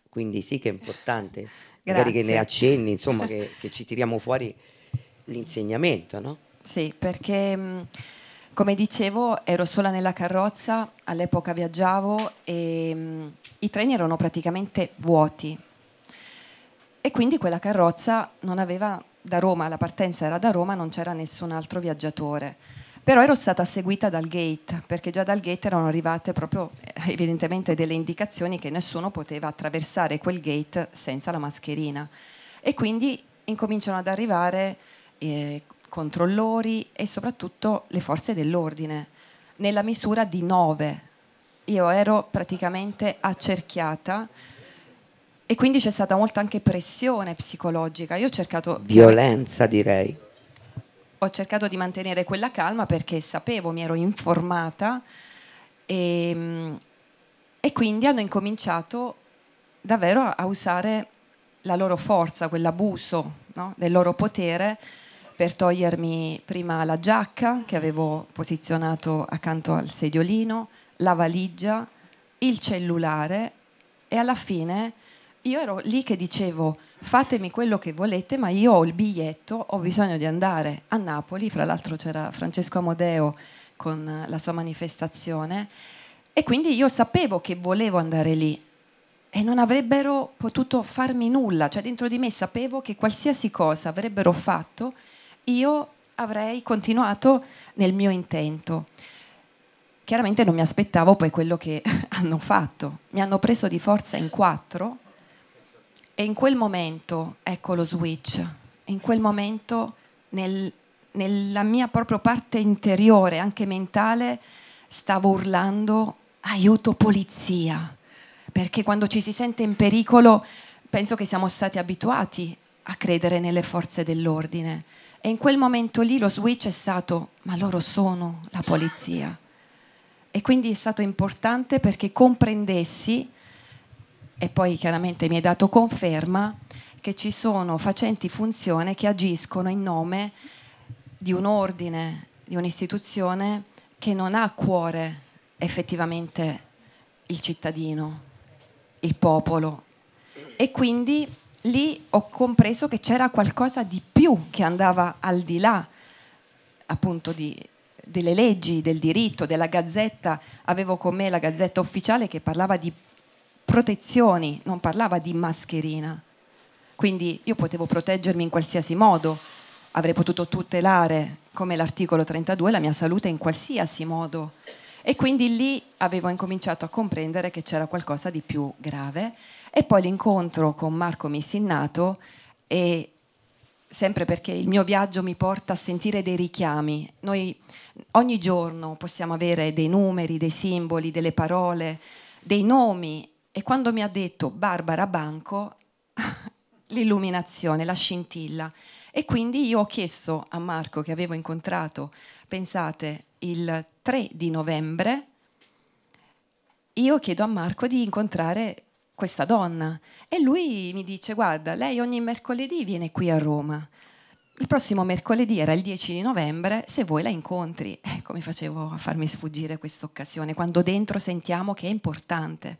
Quindi sì che è importante, magari che ne accenni, insomma, che, che ci tiriamo fuori l'insegnamento, no? Sì, perché mm, come dicevo ero sola nella carrozza, all'epoca viaggiavo e mm, i treni erano praticamente vuoti e quindi quella carrozza non aveva da Roma, la partenza era da Roma, non c'era nessun altro viaggiatore. Però ero stata seguita dal gate, perché già dal gate erano arrivate proprio eh, evidentemente delle indicazioni che nessuno poteva attraversare quel gate senza la mascherina. E quindi incominciano ad arrivare eh, controllori e soprattutto le forze dell'ordine, nella misura di nove. Io ero praticamente accerchiata e quindi c'è stata molta anche pressione psicologica. Io ho cercato... Violenza direi. Ho cercato di mantenere quella calma perché sapevo, mi ero informata e, e quindi hanno incominciato davvero a usare la loro forza, quell'abuso no? del loro potere per togliermi prima la giacca che avevo posizionato accanto al sediolino, la valigia, il cellulare e alla fine io ero lì che dicevo fatemi quello che volete ma io ho il biglietto, ho bisogno di andare a Napoli, fra l'altro c'era Francesco Amodeo con la sua manifestazione e quindi io sapevo che volevo andare lì e non avrebbero potuto farmi nulla, cioè dentro di me sapevo che qualsiasi cosa avrebbero fatto io avrei continuato nel mio intento. Chiaramente non mi aspettavo poi quello che [laughs] hanno fatto. Mi hanno preso di forza in quattro e in quel momento, ecco lo switch, in quel momento nel, nella mia propria parte interiore, anche mentale, stavo urlando aiuto polizia, perché quando ci si sente in pericolo penso che siamo stati abituati a credere nelle forze dell'ordine e in quel momento lì lo switch è stato, ma loro sono la polizia. E quindi è stato importante perché comprendessi, e poi chiaramente mi hai dato conferma, che ci sono facenti funzione che agiscono in nome di un ordine, di un'istituzione che non ha a cuore effettivamente il cittadino, il popolo. E quindi lì ho compreso che c'era qualcosa di più che andava al di là appunto di, delle leggi, del diritto, della gazzetta. Avevo con me la gazzetta ufficiale che parlava di protezioni, non parlava di mascherina. Quindi io potevo proteggermi in qualsiasi modo, avrei potuto tutelare, come l'articolo 32, la mia salute in qualsiasi modo. E quindi lì avevo incominciato a comprendere che c'era qualcosa di più grave e poi l'incontro con Marco Missinnato e sempre perché il mio viaggio mi porta a sentire dei richiami. Noi ogni giorno possiamo avere dei numeri, dei simboli, delle parole, dei nomi e quando mi ha detto Barbara Banco [laughs] l'illuminazione, la scintilla. E quindi io ho chiesto a Marco che avevo incontrato, pensate, il 3 di novembre, io chiedo a Marco di incontrare questa donna e lui mi dice guarda, lei ogni mercoledì viene qui a Roma. Il prossimo mercoledì era il 10 di novembre, se vuoi la incontri. [laughs] Ecco, mi facevo a farmi sfuggire questa occasione, quando dentro sentiamo che è importante.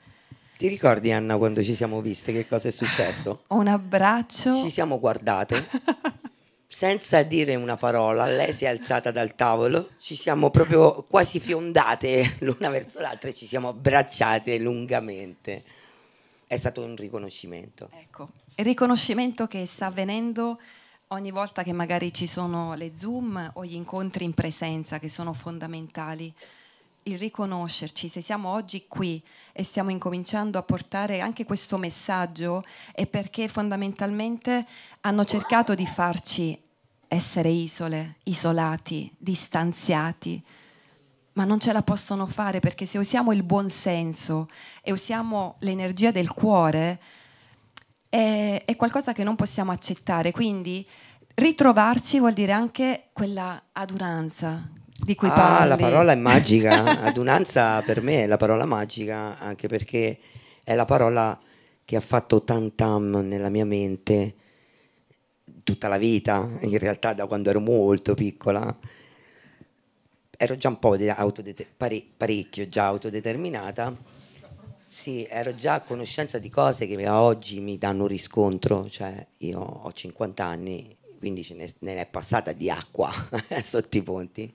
Ti ricordi Anna quando ci siamo viste che cosa è successo? [laughs] Un abbraccio. Ci siamo guardate. [laughs] senza dire una parola, lei si è alzata dal tavolo, ci siamo proprio quasi fiondate l'una verso l'altra e ci siamo abbracciate lungamente è stato un riconoscimento. Ecco, il riconoscimento che sta avvenendo ogni volta che magari ci sono le Zoom o gli incontri in presenza che sono fondamentali. Il riconoscerci, se siamo oggi qui e stiamo incominciando a portare anche questo messaggio, è perché fondamentalmente hanno cercato di farci essere isole, isolati, distanziati ma non ce la possono fare perché se usiamo il buon senso e usiamo l'energia del cuore, è, è qualcosa che non possiamo accettare. Quindi ritrovarci vuol dire anche quella aduranza, di cui ah, parli. la parola è magica. [laughs] Adunanza per me è la parola magica, anche perché è la parola che ha fatto tantam nella mia mente tutta la vita, in realtà da quando ero molto piccola ero già un po' pare, parecchio già autodeterminata. Sì, ero già a conoscenza di cose che oggi mi danno riscontro, cioè io ho 50 anni, quindi ne, ne è passata di acqua [laughs] sotto i ponti.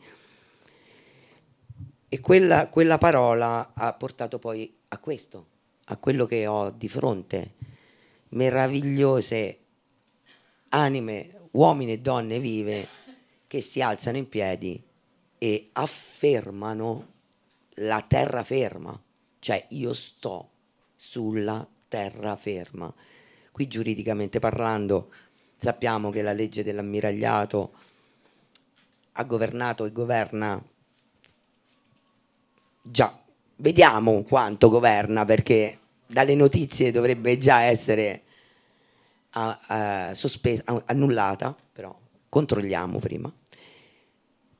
E quella, quella parola ha portato poi a questo, a quello che ho di fronte, meravigliose anime, uomini e donne vive che si alzano in piedi e affermano la terraferma, cioè io sto sulla terraferma. Qui giuridicamente parlando sappiamo che la legge dell'ammiragliato ha governato e governa già, vediamo quanto governa perché dalle notizie dovrebbe già essere a, a, sospesa, annullata, però controlliamo prima.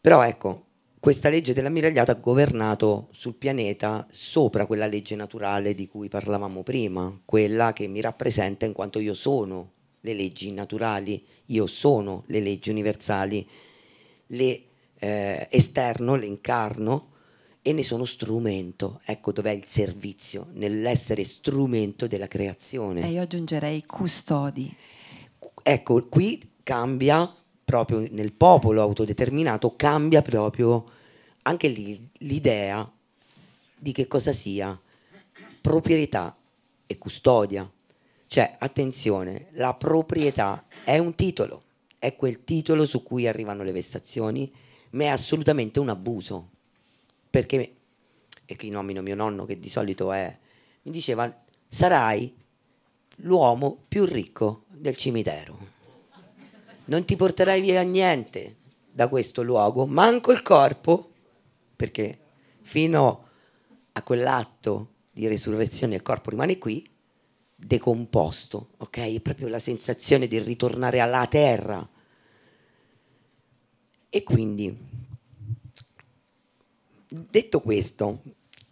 Però ecco, questa legge dell'ammiragliato ha governato sul pianeta sopra quella legge naturale di cui parlavamo prima, quella che mi rappresenta in quanto io sono le leggi naturali, io sono le leggi universali, le eh, esterno, le incarno e ne sono strumento. Ecco dov'è il servizio, nell'essere strumento della creazione. E io aggiungerei custodi. Ecco, qui cambia proprio nel popolo autodeterminato cambia proprio anche lì l'idea di che cosa sia proprietà e custodia. Cioè, attenzione, la proprietà è un titolo, è quel titolo su cui arrivano le vessazioni, ma è assolutamente un abuso. Perché, e qui nomino mio nonno che di solito è, mi diceva, sarai l'uomo più ricco del cimitero non ti porterai via niente da questo luogo, manco il corpo, perché fino a quell'atto di resurrezione il corpo rimane qui, decomposto, ok? È proprio la sensazione di ritornare alla terra. E quindi, detto questo,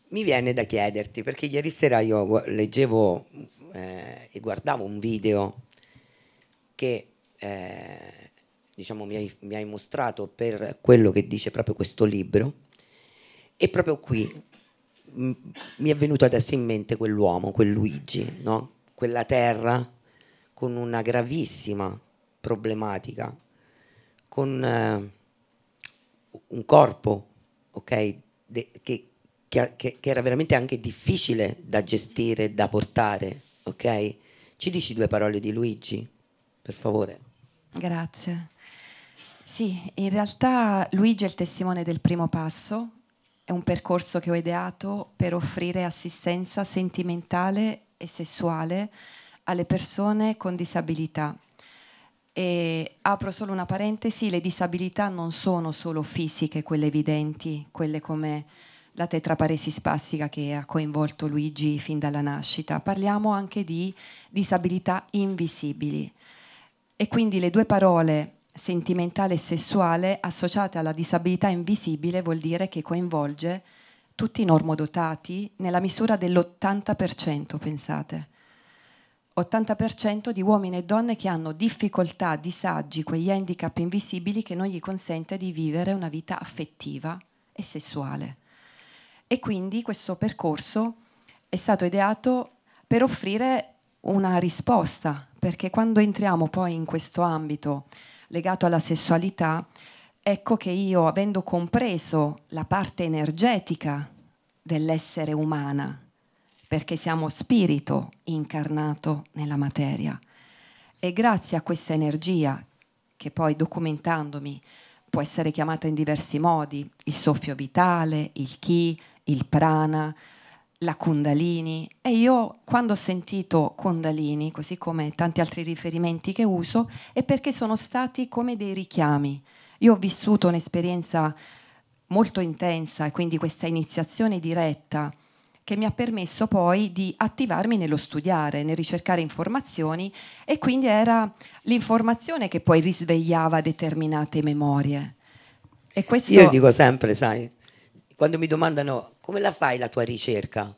mi viene da chiederti, perché ieri sera io leggevo eh, e guardavo un video che eh, diciamo, mi hai, mi hai mostrato per quello che dice proprio questo libro. E proprio qui mh, mi è venuto adesso in mente quell'uomo, quel Luigi, no? quella terra con una gravissima problematica, con eh, un corpo okay, de, che, che, che, era veramente anche difficile da gestire, da portare. Okay? Ci dici due parole di Luigi, per favore? Grazie. Sì, in realtà Luigi è il testimone del primo passo, è un percorso che ho ideato per offrire assistenza sentimentale e sessuale alle persone con disabilità. E apro solo una parentesi, le disabilità non sono solo fisiche, quelle evidenti, quelle come la tetraparesi spastica che ha coinvolto Luigi fin dalla nascita, parliamo anche di disabilità invisibili e quindi le due parole sentimentale e sessuale associate alla disabilità invisibile vuol dire che coinvolge tutti i normodotati nella misura dell'80%, pensate. 80% di uomini e donne che hanno difficoltà, disagi, quegli handicap invisibili che non gli consente di vivere una vita affettiva e sessuale. E quindi questo percorso è stato ideato per offrire una risposta perché quando entriamo poi in questo ambito legato alla sessualità, ecco che io, avendo compreso la parte energetica dell'essere umana, perché siamo spirito incarnato nella materia, e grazie a questa energia, che poi documentandomi può essere chiamata in diversi modi, il soffio vitale, il chi, il prana, la Kundalini e io quando ho sentito Kundalini, così come tanti altri riferimenti che uso, è perché sono stati come dei richiami. Io ho vissuto un'esperienza molto intensa e quindi questa iniziazione diretta che mi ha permesso poi di attivarmi nello studiare, nel ricercare informazioni e quindi era l'informazione che poi risvegliava determinate memorie. Questo... Io dico sempre, sai, quando mi domandano come la fai la tua ricerca,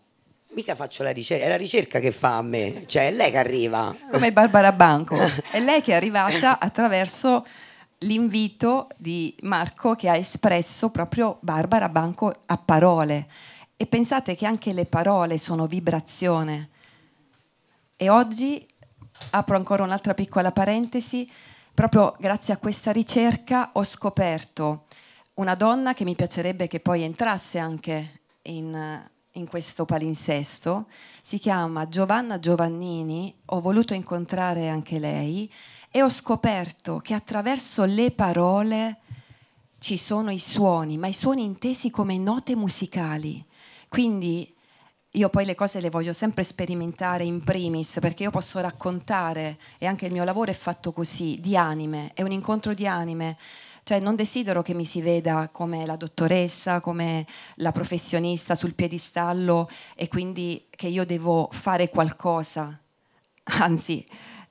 mica faccio la ricerca, è la ricerca che fa a me, cioè è lei che arriva. Come Barbara Banco, è lei che è arrivata attraverso l'invito di Marco che ha espresso proprio Barbara Banco a parole. E pensate che anche le parole sono vibrazione. E oggi apro ancora un'altra piccola parentesi, proprio grazie a questa ricerca ho scoperto una donna che mi piacerebbe che poi entrasse anche in, in, questo palinsesto, si chiama Giovanna Giovannini, ho voluto incontrare anche lei e ho scoperto che attraverso le parole ci sono i suoni, ma i suoni intesi come note musicali. Quindi io poi le cose le voglio sempre sperimentare in primis, perché io posso raccontare, e anche il mio lavoro è fatto così, di anime, è un incontro di anime cioè non desidero che mi si veda come la dottoressa, come la professionista sul piedistallo e quindi che io devo fare qualcosa. Anzi,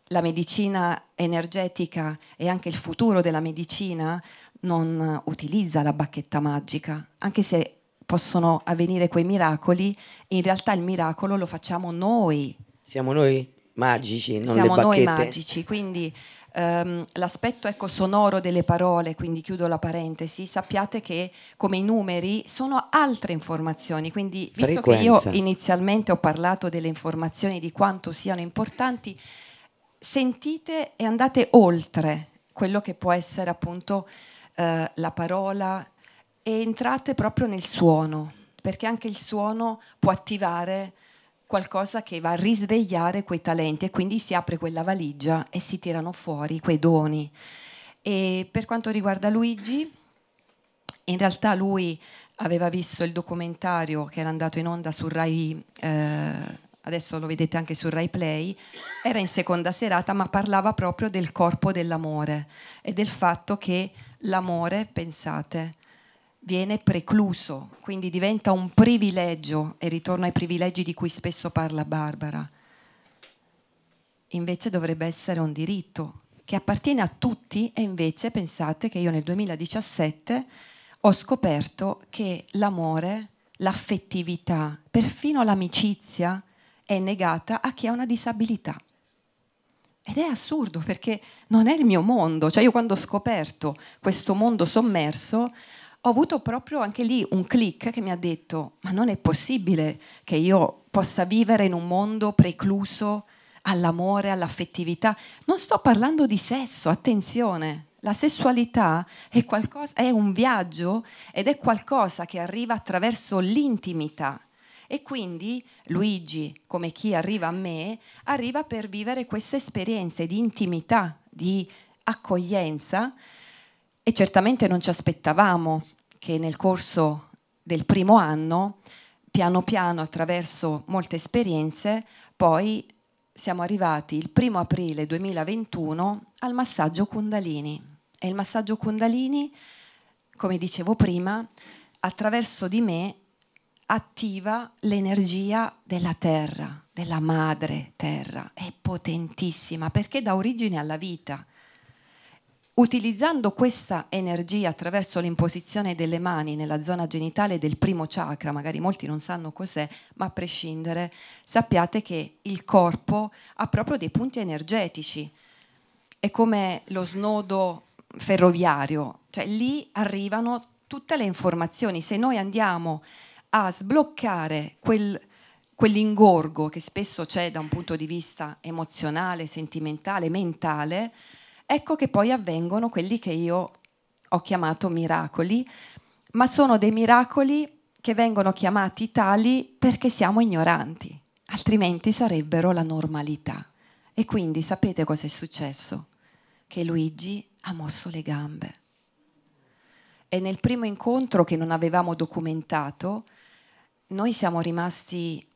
la medicina energetica e anche il futuro della medicina non utilizza la bacchetta magica, anche se possono avvenire quei miracoli, in realtà il miracolo lo facciamo noi. Siamo noi magici, non siamo noi magici, quindi ehm, l'aspetto ecco, sonoro delle parole, quindi chiudo la parentesi, sappiate che come i numeri sono altre informazioni, quindi visto Frequenza. che io inizialmente ho parlato delle informazioni di quanto siano importanti, sentite e andate oltre quello che può essere appunto eh, la parola e entrate proprio nel suono, perché anche il suono può attivare qualcosa che va a risvegliare quei talenti e quindi si apre quella valigia e si tirano fuori quei doni. E per quanto riguarda Luigi, in realtà lui aveva visto il documentario che era andato in onda su Rai, eh, adesso lo vedete anche su Rai Play, era in seconda serata ma parlava proprio del corpo dell'amore e del fatto che l'amore, pensate, viene precluso, quindi diventa un privilegio e ritorno ai privilegi di cui spesso parla Barbara. Invece dovrebbe essere un diritto che appartiene a tutti e invece pensate che io nel 2017 ho scoperto che l'amore, l'affettività, perfino l'amicizia è negata a chi ha una disabilità. Ed è assurdo perché non è il mio mondo, cioè io quando ho scoperto questo mondo sommerso ho avuto proprio anche lì un click che mi ha detto, ma non è possibile che io possa vivere in un mondo precluso all'amore, all'affettività. Non sto parlando di sesso, attenzione. La sessualità è, qualcosa, è un viaggio ed è qualcosa che arriva attraverso l'intimità. E quindi Luigi, come chi arriva a me, arriva per vivere queste esperienze di intimità, di accoglienza e certamente non ci aspettavamo che nel corso del primo anno, piano piano attraverso molte esperienze, poi siamo arrivati il primo aprile 2021 al massaggio Kundalini. E il massaggio Kundalini, come dicevo prima, attraverso di me attiva l'energia della terra, della madre terra. È potentissima perché dà origine alla vita. Utilizzando questa energia attraverso l'imposizione delle mani nella zona genitale del primo chakra, magari molti non sanno cos'è, ma a prescindere, sappiate che il corpo ha proprio dei punti energetici. È come lo snodo ferroviario, cioè lì arrivano tutte le informazioni. Se noi andiamo a sbloccare quel, quell'ingorgo che spesso c'è da un punto di vista emozionale, sentimentale, mentale, ecco che poi avvengono quelli che io ho chiamato miracoli, ma sono dei miracoli che vengono chiamati tali perché siamo ignoranti, altrimenti sarebbero la normalità. E quindi sapete cosa è successo? Che Luigi ha mosso le gambe. E nel primo incontro che non avevamo documentato, noi siamo rimasti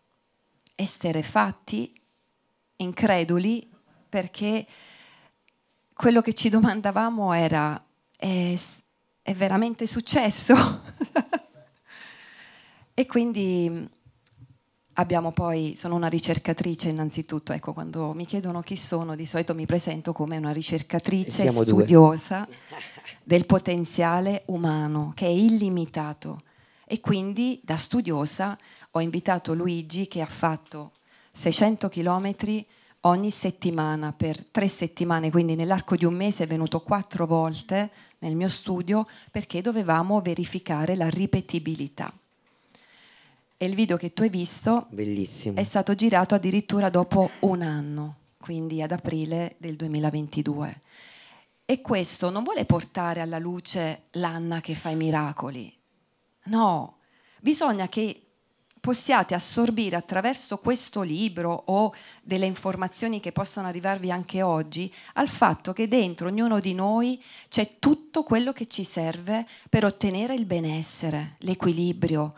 esterefatti, increduli, perché quello che ci domandavamo era è, è veramente successo? [laughs] e quindi mm, abbiamo poi, sono una ricercatrice innanzitutto, ecco quando mi chiedono chi sono di solito mi presento come una ricercatrice studiosa del potenziale umano che è illimitato e quindi da studiosa ho invitato Luigi che ha fatto 600 chilometri ogni settimana per tre settimane, quindi nell'arco di un mese è venuto quattro volte nel mio studio perché dovevamo verificare la ripetibilità. E il video che tu hai visto Bellissimo. è stato girato addirittura dopo un anno, quindi ad aprile del 2022. E questo non vuole portare alla luce l'Anna che fa i miracoli. No, bisogna che possiate assorbire attraverso questo libro o delle informazioni che possono arrivarvi anche oggi al fatto che dentro ognuno di noi c'è tutto quello che ci serve per ottenere il benessere, l'equilibrio,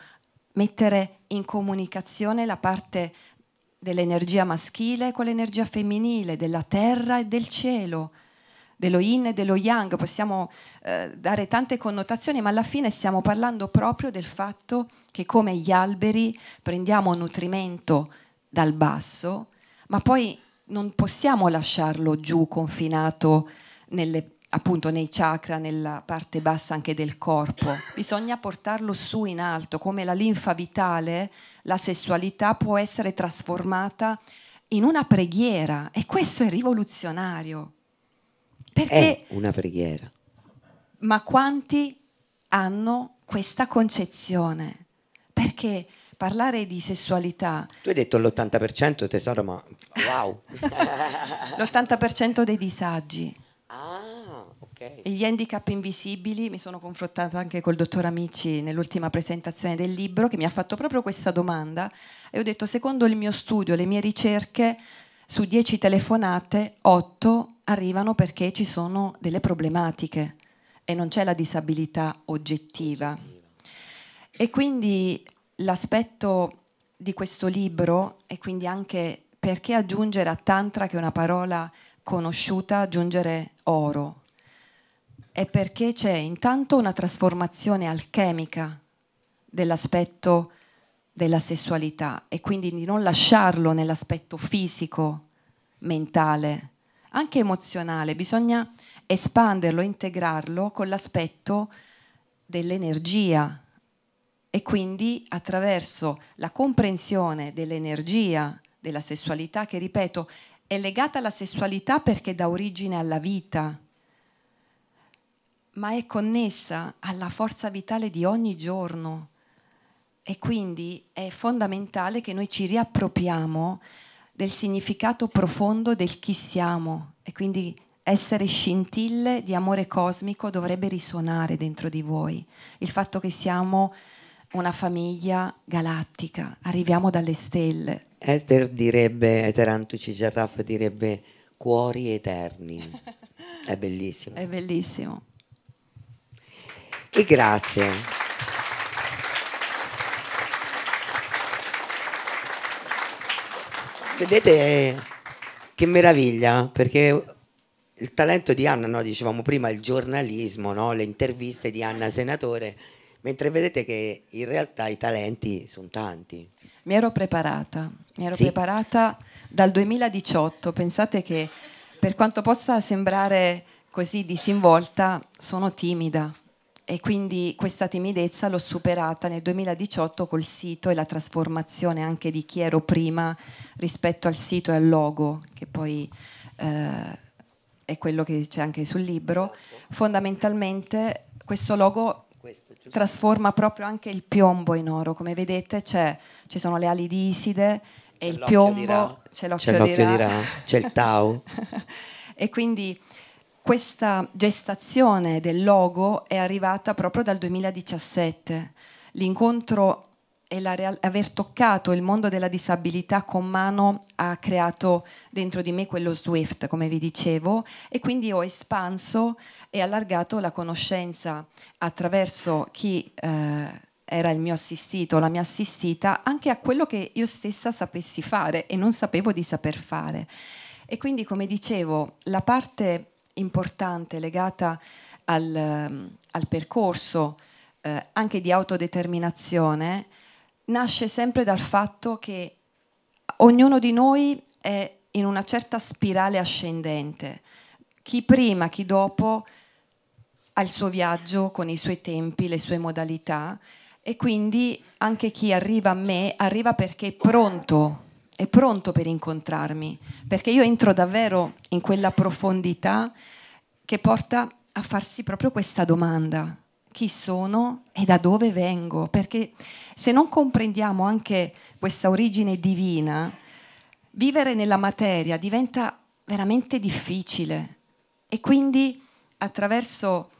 mettere in comunicazione la parte dell'energia maschile con l'energia femminile, della terra e del cielo, dello yin e dello yang, possiamo eh, dare tante connotazioni, ma alla fine stiamo parlando proprio del fatto che come gli alberi prendiamo nutrimento dal basso, ma poi non possiamo lasciarlo giù confinato nelle, appunto nei chakra, nella parte bassa anche del corpo. Bisogna portarlo su in alto, come la linfa vitale, la sessualità può essere trasformata in una preghiera e questo è rivoluzionario. Perché è una preghiera. Ma quanti hanno questa concezione? Perché parlare di sessualità. Tu hai detto l'80% tesoro, ma wow! l'80% [laughs] dei disagi. Ah, ok. Gli handicap invisibili, mi sono confrontata anche col dottor Amici nell'ultima presentazione del libro che mi ha fatto proprio questa domanda e ho detto secondo il mio studio, le mie ricerche, su 10 telefonate, 8 arrivano perché ci sono delle problematiche e non c'è la disabilità oggettiva. E quindi l'aspetto di questo libro e quindi anche perché aggiungere a tantra, che è una parola conosciuta, aggiungere oro, è perché c'è intanto una trasformazione alchemica dell'aspetto della sessualità e quindi di non lasciarlo nell'aspetto fisico, mentale, anche emozionale, bisogna espanderlo, integrarlo con l'aspetto dell'energia e quindi attraverso la comprensione dell'energia, della sessualità, che ripeto è legata alla sessualità perché dà origine alla vita, ma è connessa alla forza vitale di ogni giorno. E quindi è fondamentale che noi ci riappropriamo del significato profondo del chi siamo e quindi essere scintille di amore cosmico dovrebbe risuonare dentro di voi. Il fatto che siamo una famiglia galattica, arriviamo dalle stelle. Ether direbbe, Eterantuci Giraffe direbbe cuori eterni. [laughs] È bellissimo. È bellissimo. E grazie. Vedete che meraviglia, perché il talento di Anna, no, dicevamo prima, il giornalismo, no, le interviste di Anna Senatore, mentre vedete che in realtà i talenti sono tanti. Mi ero preparata, mi ero sì. preparata dal 2018, pensate che per quanto possa sembrare così disinvolta, sono timida e quindi questa timidezza l'ho superata nel 2018 col sito e la trasformazione anche di chi ero prima rispetto al sito e al logo, che poi eh, è quello che c'è anche sul libro. Fondamentalmente questo logo trasforma proprio anche il piombo in oro, come vedete ci sono le ali di Iside e il piombo, c'è l'occhio di Ra, c'è il Tau. [laughs] e quindi questa gestazione del logo è arrivata proprio dal 2017. L'incontro e aver toccato il mondo della disabilità con mano ha creato dentro di me quello Swift, come vi dicevo, e quindi ho espanso e allargato la conoscenza attraverso chi eh, era il mio assistito, la mia assistita, anche a quello che io stessa sapessi fare e non sapevo di saper fare. E quindi, come dicevo, la parte importante legata al, ehm, al percorso eh, anche di autodeterminazione nasce sempre dal fatto che ognuno di noi è in una certa spirale ascendente, chi prima, chi dopo ha il suo viaggio con i suoi tempi, le sue modalità e quindi anche chi arriva a me arriva perché è pronto è pronto per incontrarmi, perché io entro davvero in quella profondità che porta a farsi proprio questa domanda, chi sono e da dove vengo, perché se non comprendiamo anche questa origine divina, vivere nella materia diventa veramente difficile e quindi attraverso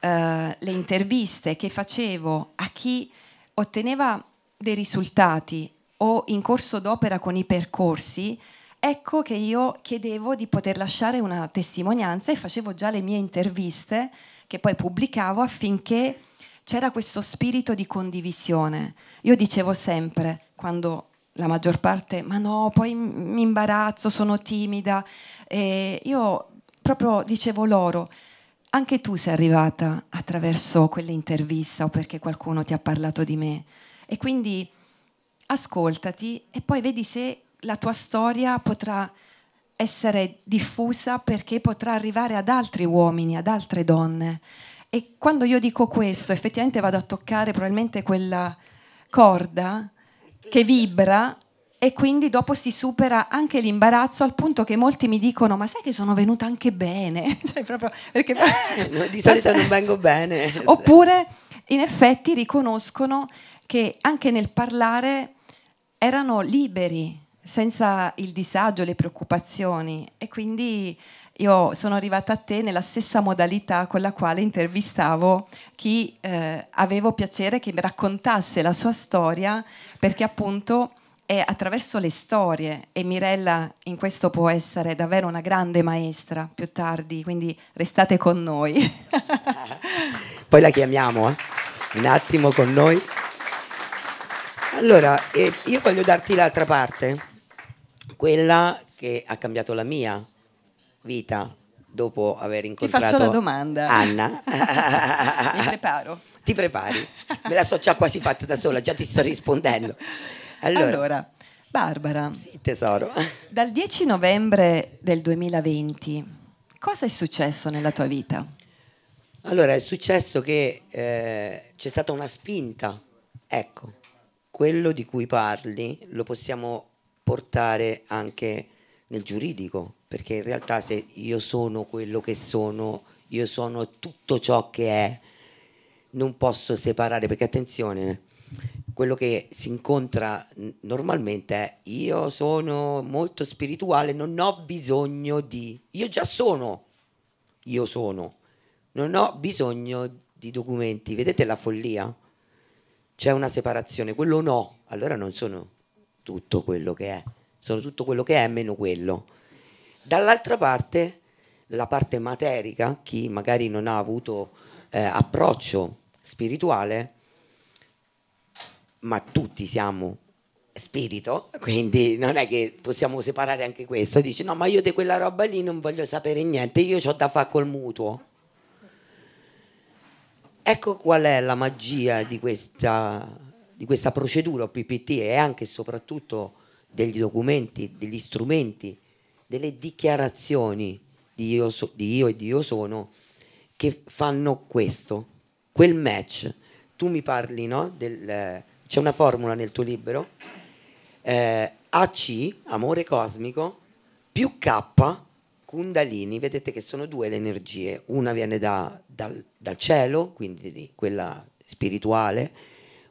eh, le interviste che facevo a chi otteneva dei risultati o in corso d'opera con i percorsi, ecco che io chiedevo di poter lasciare una testimonianza e facevo già le mie interviste che poi pubblicavo affinché c'era questo spirito di condivisione. Io dicevo sempre, quando la maggior parte, ma no, poi mi imbarazzo, sono timida, e io proprio dicevo loro, anche tu sei arrivata attraverso quell'intervista o perché qualcuno ti ha parlato di me. E quindi ascoltati e poi vedi se la tua storia potrà essere diffusa perché potrà arrivare ad altri uomini, ad altre donne. E quando io dico questo, effettivamente vado a toccare probabilmente quella corda che vibra e quindi dopo si supera anche l'imbarazzo al punto che molti mi dicono ma sai che sono venuta anche bene [laughs] cioè, proprio perché eh, no, di solito non vengo bene oppure in effetti riconoscono che anche nel parlare erano liberi senza il disagio, le preoccupazioni e quindi io sono arrivata a te nella stessa modalità con la quale intervistavo chi eh, avevo piacere che mi raccontasse la sua storia perché appunto è attraverso le storie e Mirella in questo può essere davvero una grande maestra più tardi, quindi restate con noi. [laughs] Poi la chiamiamo, eh? un attimo con noi. Allora, eh, io voglio darti l'altra parte, quella che ha cambiato la mia vita dopo aver incontrato Ti faccio la domanda. Anna. Mi preparo. Ti prepari. Me la so già quasi fatta da sola, già ti sto rispondendo. Allora, allora Barbara. Sì, tesoro. Dal 10 novembre del 2020, cosa è successo nella tua vita? Allora, è successo che eh, c'è stata una spinta, ecco, quello di cui parli lo possiamo portare anche nel giuridico, perché in realtà se io sono quello che sono, io sono tutto ciò che è, non posso separare, perché attenzione, quello che si incontra normalmente è io sono molto spirituale, non ho bisogno di, io già sono, io sono, non ho bisogno di documenti, vedete la follia? c'è una separazione, quello no, allora non sono tutto quello che è, sono tutto quello che è meno quello. Dall'altra parte, la parte materica, chi magari non ha avuto eh, approccio spirituale, ma tutti siamo spirito, quindi non è che possiamo separare anche questo, dici no ma io di quella roba lì non voglio sapere niente, io ho da fare col mutuo. Ecco qual è la magia di questa, di questa procedura PPT e anche e soprattutto degli documenti, degli strumenti, delle dichiarazioni di io, so, di io e di io sono che fanno questo, quel match. Tu mi parli, no? Del, c'è una formula nel tuo libro, eh, AC, amore cosmico, più K, Kundalini, vedete che sono due le energie, una viene da, dal, dal cielo, quindi quella spirituale,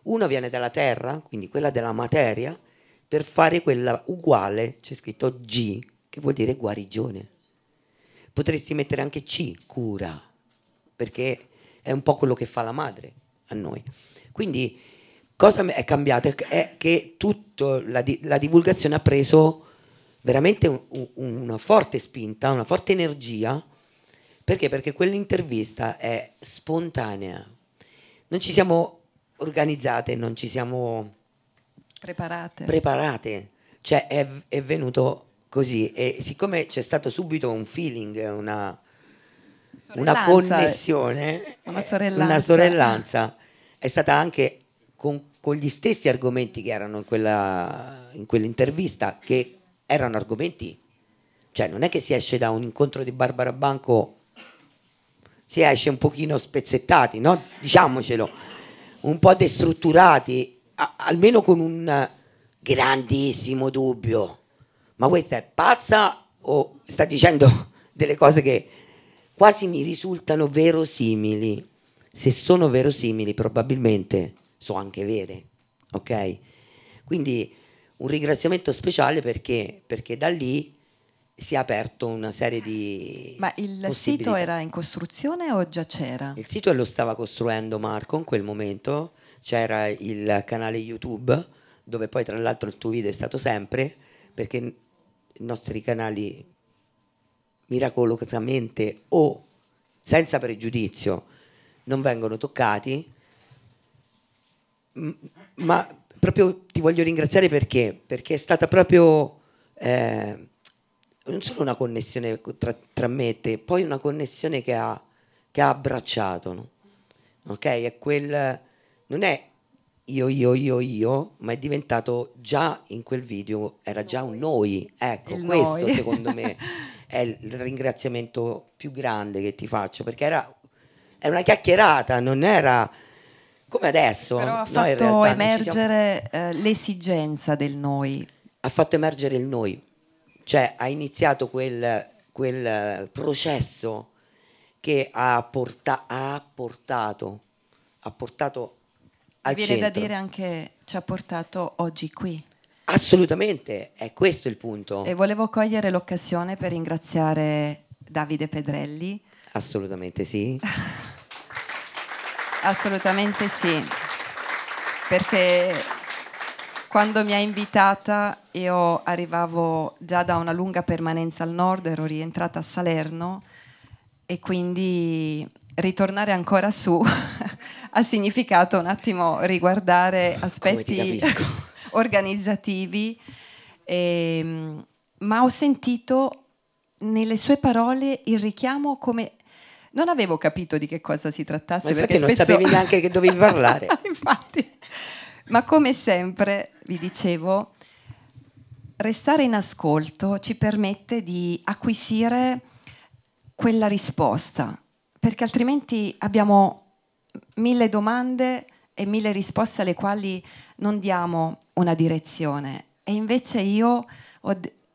una viene dalla terra, quindi quella della materia, per fare quella uguale, c'è scritto G, che vuol dire guarigione. Potresti mettere anche C, cura, perché è un po' quello che fa la madre a noi. Quindi cosa è cambiato? È che tutta la, la divulgazione ha preso veramente un, un, una forte spinta, una forte energia perché? Perché quell'intervista è spontanea. Non ci siamo organizzate, non ci siamo preparate. preparate. Cioè è, è venuto così e siccome c'è stato subito un feeling, una, una connessione, una sorellanza. una sorellanza. è stata anche con, con, gli stessi argomenti che erano in, quella, in quell'intervista, che erano argomenti, cioè non è che si esce da un incontro di Barbara Banco si esce un pochino spezzettati, no? diciamocelo, un po' destrutturati, a, almeno con un grandissimo dubbio. Ma questa è pazza o sta dicendo [laughs] delle cose che quasi mi risultano verosimili? Se sono verosimili probabilmente sono anche vere, ok? Quindi un ringraziamento speciale perché, perché da lì si è aperto una serie di... Ma il sito era in costruzione o già c'era? Il sito lo stava costruendo Marco in quel momento, c'era il canale YouTube dove poi tra l'altro il tuo video è stato sempre, perché i nostri canali miracolosamente o senza pregiudizio non vengono toccati, ma proprio ti voglio ringraziare perché? Perché è stata proprio... Eh, non solo una connessione tra, tra me e te, poi una connessione che ha, che ha abbracciato, no? ok? È quel, non è io, io, io, io, ma è diventato già in quel video, era già un noi, ecco, il questo secondo me [laughs] è il ringraziamento più grande che ti faccio, perché era, era una chiacchierata, non era come adesso. Però ha fatto emergere siamo... Eh, l'esigenza del noi. Ha fatto emergere il noi, cioè ha iniziato quel, quel processo che ha, porta, ha, portato, ha portato al Mi viene centro. da dire anche ci ha portato oggi qui. Assolutamente, è questo il punto. E volevo cogliere l'occasione per ringraziare Davide Pedrelli. Assolutamente sì. [laughs] Assolutamente sì. Perché quando mi ha invitata io arrivavo già da una lunga permanenza al nord, ero rientrata a Salerno e quindi ritornare ancora su [laughs] ha significato un attimo riguardare aspetti [laughs] organizzativi, e, ehm, ma ho sentito nelle sue parole il richiamo come... Non avevo capito di che cosa si trattasse. Ma perché non spesso... sapevi neanche che dovevi parlare. [laughs] Infatti ma come sempre, vi dicevo, restare in ascolto ci permette di acquisire quella risposta, perché altrimenti abbiamo mille domande e mille risposte alle quali non diamo una direzione. E invece io,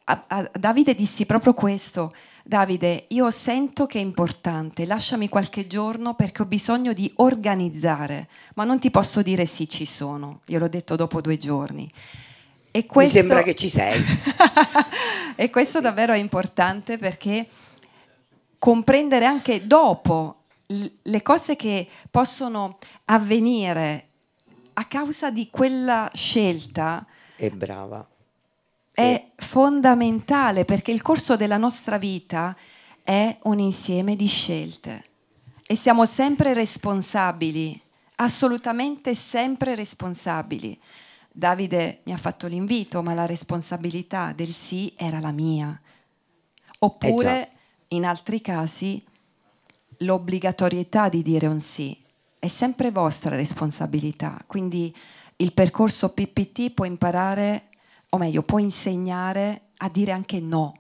a Davide dissi proprio questo, Davide, io sento che è importante, lasciami qualche giorno perché ho bisogno di organizzare, ma non ti posso dire sì, ci sono, io l'ho detto dopo due giorni. E questo... Mi sembra che ci sei. [laughs] e questo davvero è importante perché comprendere anche dopo le cose che possono avvenire a causa di quella scelta. È brava è fondamentale perché il corso della nostra vita è un insieme di scelte e siamo sempre responsabili, assolutamente sempre responsabili. Davide mi ha fatto l'invito, ma la responsabilità del sì era la mia. Oppure, eh in altri casi, l'obbligatorietà di dire un sì è sempre vostra responsabilità. Quindi il percorso PPT può imparare o meglio, può insegnare a dire anche no.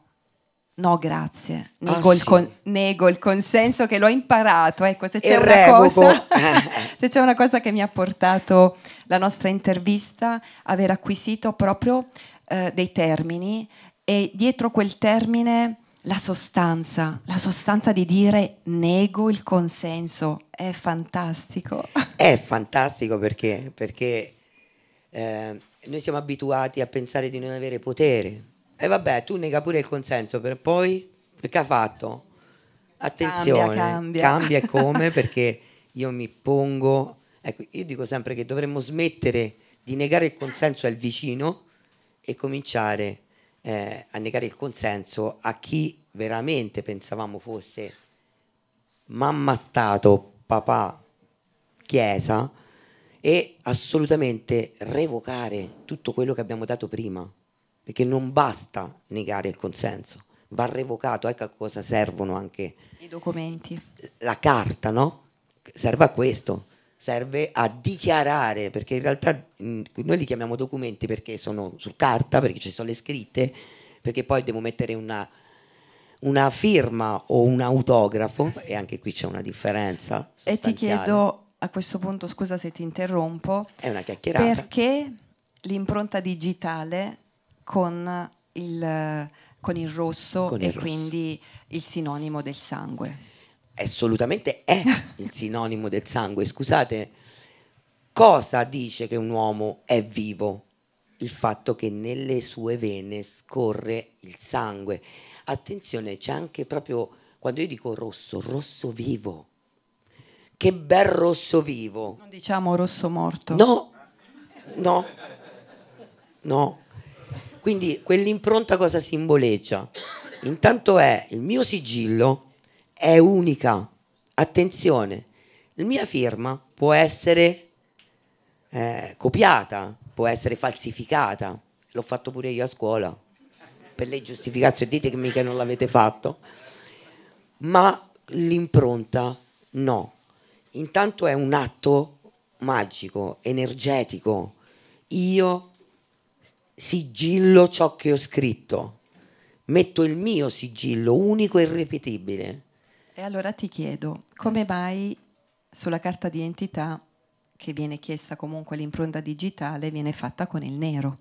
No, grazie, nego, ah, il, con- sì. nego il consenso che l'ho imparato. Ecco, se c'è, cosa, [laughs] se c'è, una cosa, che mi ha portato la nostra intervista, aver acquisito proprio eh, dei termini e dietro quel termine la sostanza, la sostanza di dire nego il consenso. È fantastico. È fantastico perché, perché eh, noi siamo abituati a pensare di non avere potere. E vabbè, tu nega pure il consenso per poi, perché ha fatto? Attenzione, cambia, cambia. cambia [laughs] come perché io mi pongo, ecco, io dico sempre che dovremmo smettere di negare il consenso al vicino e cominciare eh, a negare il consenso a chi veramente pensavamo fosse mamma Stato, papà Chiesa, e assolutamente revocare tutto quello che abbiamo dato prima, perché non basta negare il consenso, va revocato, ecco a cosa servono anche i documenti. La carta, no? Serve a questo, serve a dichiarare, perché in realtà mm, noi li chiamiamo documenti perché sono su carta, perché ci sono le scritte, perché poi devo mettere una, una firma o un autografo e anche qui c'è una differenza. E ti chiedo a questo punto, scusa se ti interrompo, è una chiacchierata. Perché l'impronta digitale con il, con il rosso con il e rosso. quindi il sinonimo del sangue? Assolutamente è il sinonimo del sangue. Scusate, cosa dice che un uomo è vivo? Il fatto che nelle sue vene scorre il sangue. Attenzione, c'è anche proprio quando io dico rosso, rosso vivo che bel rosso vivo. Non diciamo rosso morto. No, no, no. Quindi quell'impronta cosa simboleggia? Intanto è il mio sigillo, è unica. Attenzione, la mia firma può essere eh, copiata, può essere falsificata. L'ho fatto pure io a scuola. Per le giustificazioni, dite che mica non l'avete fatto. Ma l'impronta no intanto è un atto magico, energetico. Io sigillo ciò che ho scritto, metto il mio sigillo unico e irrepetibile. E allora ti chiedo, come mai sulla carta di identità che viene chiesta comunque l'impronta digitale viene fatta con il nero?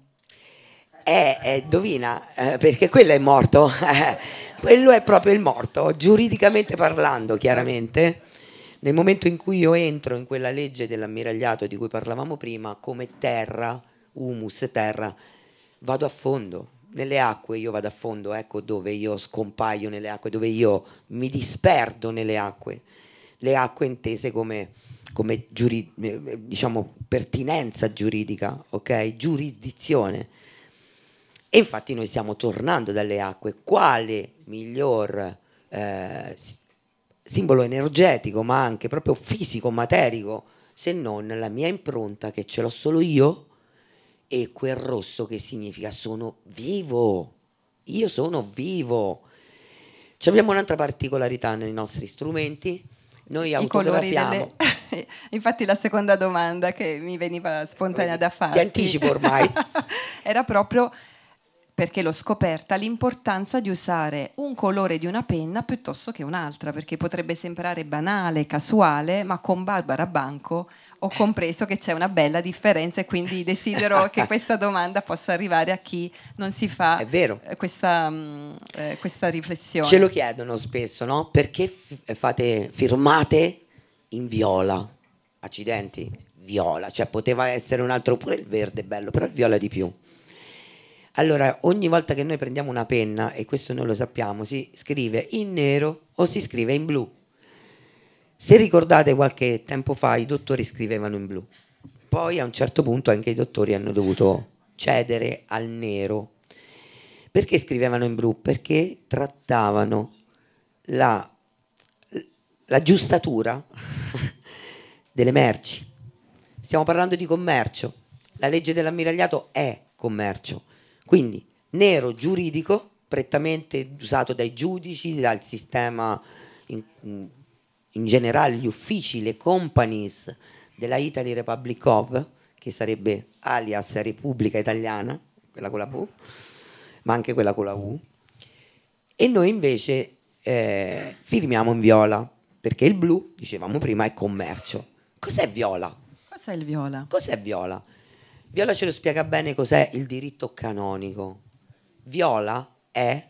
Eh, eh dovina, eh, perché quello è morto, [laughs] quello è proprio il morto, giuridicamente parlando chiaramente nel momento in cui io entro in quella legge dell'ammiragliato di cui parlavamo prima, come terra, humus, terra, vado a fondo. Nelle acque io vado a fondo, ecco dove io scompaio nelle acque, dove io mi disperdo nelle acque. Le acque intese come, come giuri, eh, diciamo, pertinenza giuridica, ok? Giurisdizione. E infatti noi stiamo tornando dalle acque. Quale miglior eh, simbolo energetico, ma anche proprio fisico, materico, se non la mia impronta che ce l'ho solo io e quel rosso che significa sono vivo. Io sono vivo. Ci abbiamo un'altra particolarità nei nostri strumenti. Noi autografiamo. Delle... [laughs] Infatti la seconda domanda che mi veniva spontanea da fare. Ti anticipo ormai. [laughs] Era proprio perché l'ho scoperta, l'importanza di usare un colore di una penna piuttosto che un'altra, perché potrebbe sembrare banale, casuale, ma con Barbara Banco ho compreso che c'è una bella differenza e quindi desidero che [laughs] questa domanda possa arrivare a chi non si fa eh, questa, mm, eh, questa, riflessione. Ce lo chiedono spesso, no? Perché eh, fate, firmate in viola? Accidenti, viola, cioè poteva essere un altro, pure il verde è bello, però il viola di più. Allora, ogni volta che noi prendiamo una penna, e questo noi lo sappiamo, si scrive in nero o si scrive in blu. Se ricordate qualche tempo fa i dottori scrivevano in blu, poi a un certo punto anche i dottori hanno dovuto cedere al nero. Perché scrivevano in blu? Perché trattavano la, la giustatura [laughs] delle merci. Stiamo parlando di commercio, la legge dell'ammiragliato è commercio quindi nero giuridico, prettamente usato dai giudici, dal sistema in, in generale, gli uffici, le companies della Italy Republic of, che sarebbe alias Repubblica Italiana, quella con la V, ma anche quella con la U. E noi invece eh, firmiamo in viola, perché il blu, dicevamo prima, è commercio. Cos'è viola? Cos'è il viola? Cos'è viola? Viola ce lo spiega bene cos'è il diritto canonico. Viola è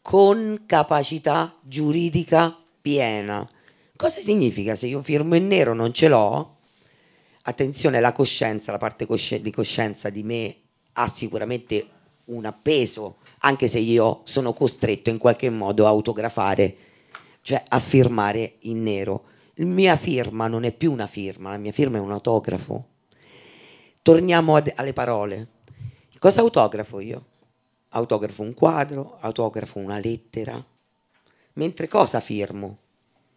con capacità giuridica piena. Cosa significa se io firmo in nero non ce l'ho? Attenzione, la coscienza, la parte cosci di coscienza di me ha sicuramente un appeso, anche se io sono costretto in qualche modo a autografare, cioè a firmare in nero. La mia firma non è più una firma, la mia firma è un autografo torniamo ad, alle parole. Cosa autografo io? Autografo un quadro, autografo una lettera. Mentre cosa firmo?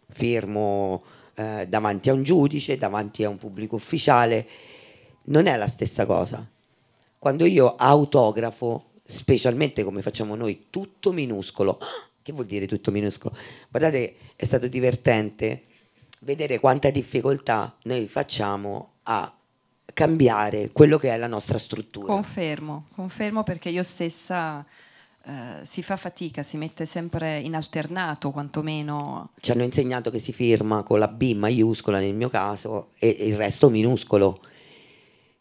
Firmo eh, davanti a un giudice, davanti a un pubblico ufficiale. Non è la stessa cosa. Quando io autografo, specialmente come facciamo noi, tutto minuscolo. [gasps] Che vuol dire tutto minuscolo? Guardate, è stato divertente vedere quanta difficoltà noi facciamo a cambiare quello che è la nostra struttura. Confermo, confermo perché io stessa eh, si fa fatica, si mette sempre in alternato quantomeno. Ci hanno insegnato che si firma con la B maiuscola nel mio caso e il resto minuscolo.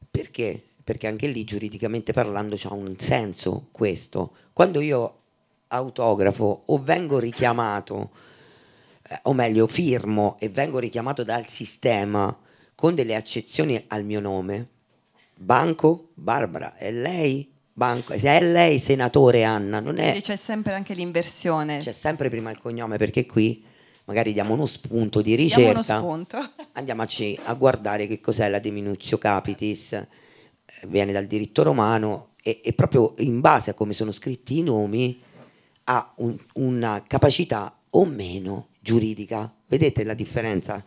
Perché? Perché anche lì giuridicamente parlando c'ha un senso questo. Quando io autografo o vengo richiamato, eh, o meglio firmo e vengo richiamato dal sistema, con delle accezioni al mio nome. Banco, Barbara, è lei Banco, è lei senatore Anna, non è... c'è sempre anche l'inversione. C'è sempre prima il cognome perché qui magari diamo uno spunto di ricerca. Diamo uno spunto. [laughs] Andiamoci a guardare che cos'è la diminutio capitis, eh, viene dal diritto romano e, e proprio in base a come sono scritti i nomi ha un, una capacità o meno giuridica. Vedete la differenza?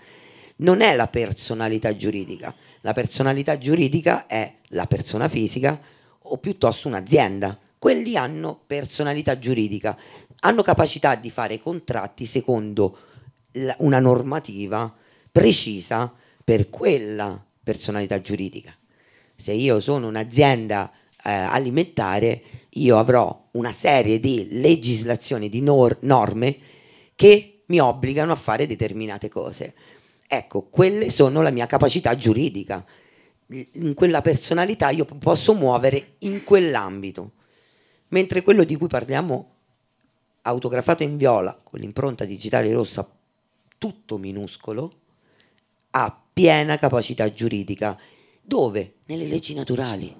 non è la personalità giuridica, la personalità giuridica è la persona fisica o piuttosto un'azienda. Quelli hanno personalità giuridica, hanno capacità di fare contratti secondo una normativa precisa per quella personalità giuridica. Se io sono un'azienda eh, alimentare, io avrò una serie di legislazioni, di nor norme che mi obbligano a fare determinate cose. Ecco, quelle sono la mia capacità giuridica. In quella personalità io posso muovere in quell'ambito. Mentre quello di cui parliamo, autografato in viola, con l'impronta digitale rossa, tutto minuscolo, ha piena capacità giuridica. Dove? Nelle leggi naturali.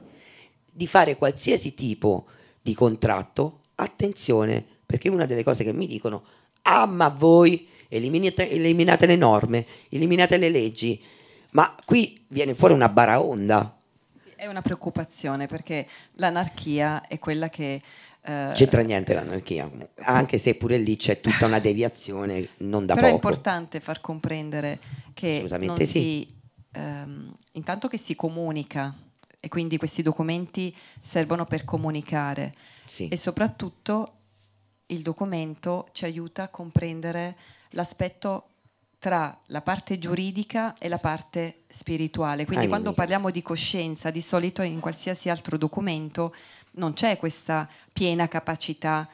Di fare qualsiasi tipo di contratto, attenzione, perché una delle cose che mi dicono Ah, ma voi eliminate, eliminate le norme, eliminate le leggi. Ma qui viene fuori una baraonda. È una preoccupazione perché l'anarchia è quella che eh, C'entra niente l'anarchia, anche se pure lì c'è tutta una deviazione non da Però poco. Però è importante far comprendere che sì. si, um, intanto che si comunica e quindi questi documenti servono per comunicare sì. e soprattutto il documento ci aiuta a comprendere l'aspetto tra la parte giuridica e la parte spirituale. Quindi Anima. quando parliamo di coscienza, di solito in qualsiasi altro documento non c'è questa piena capacità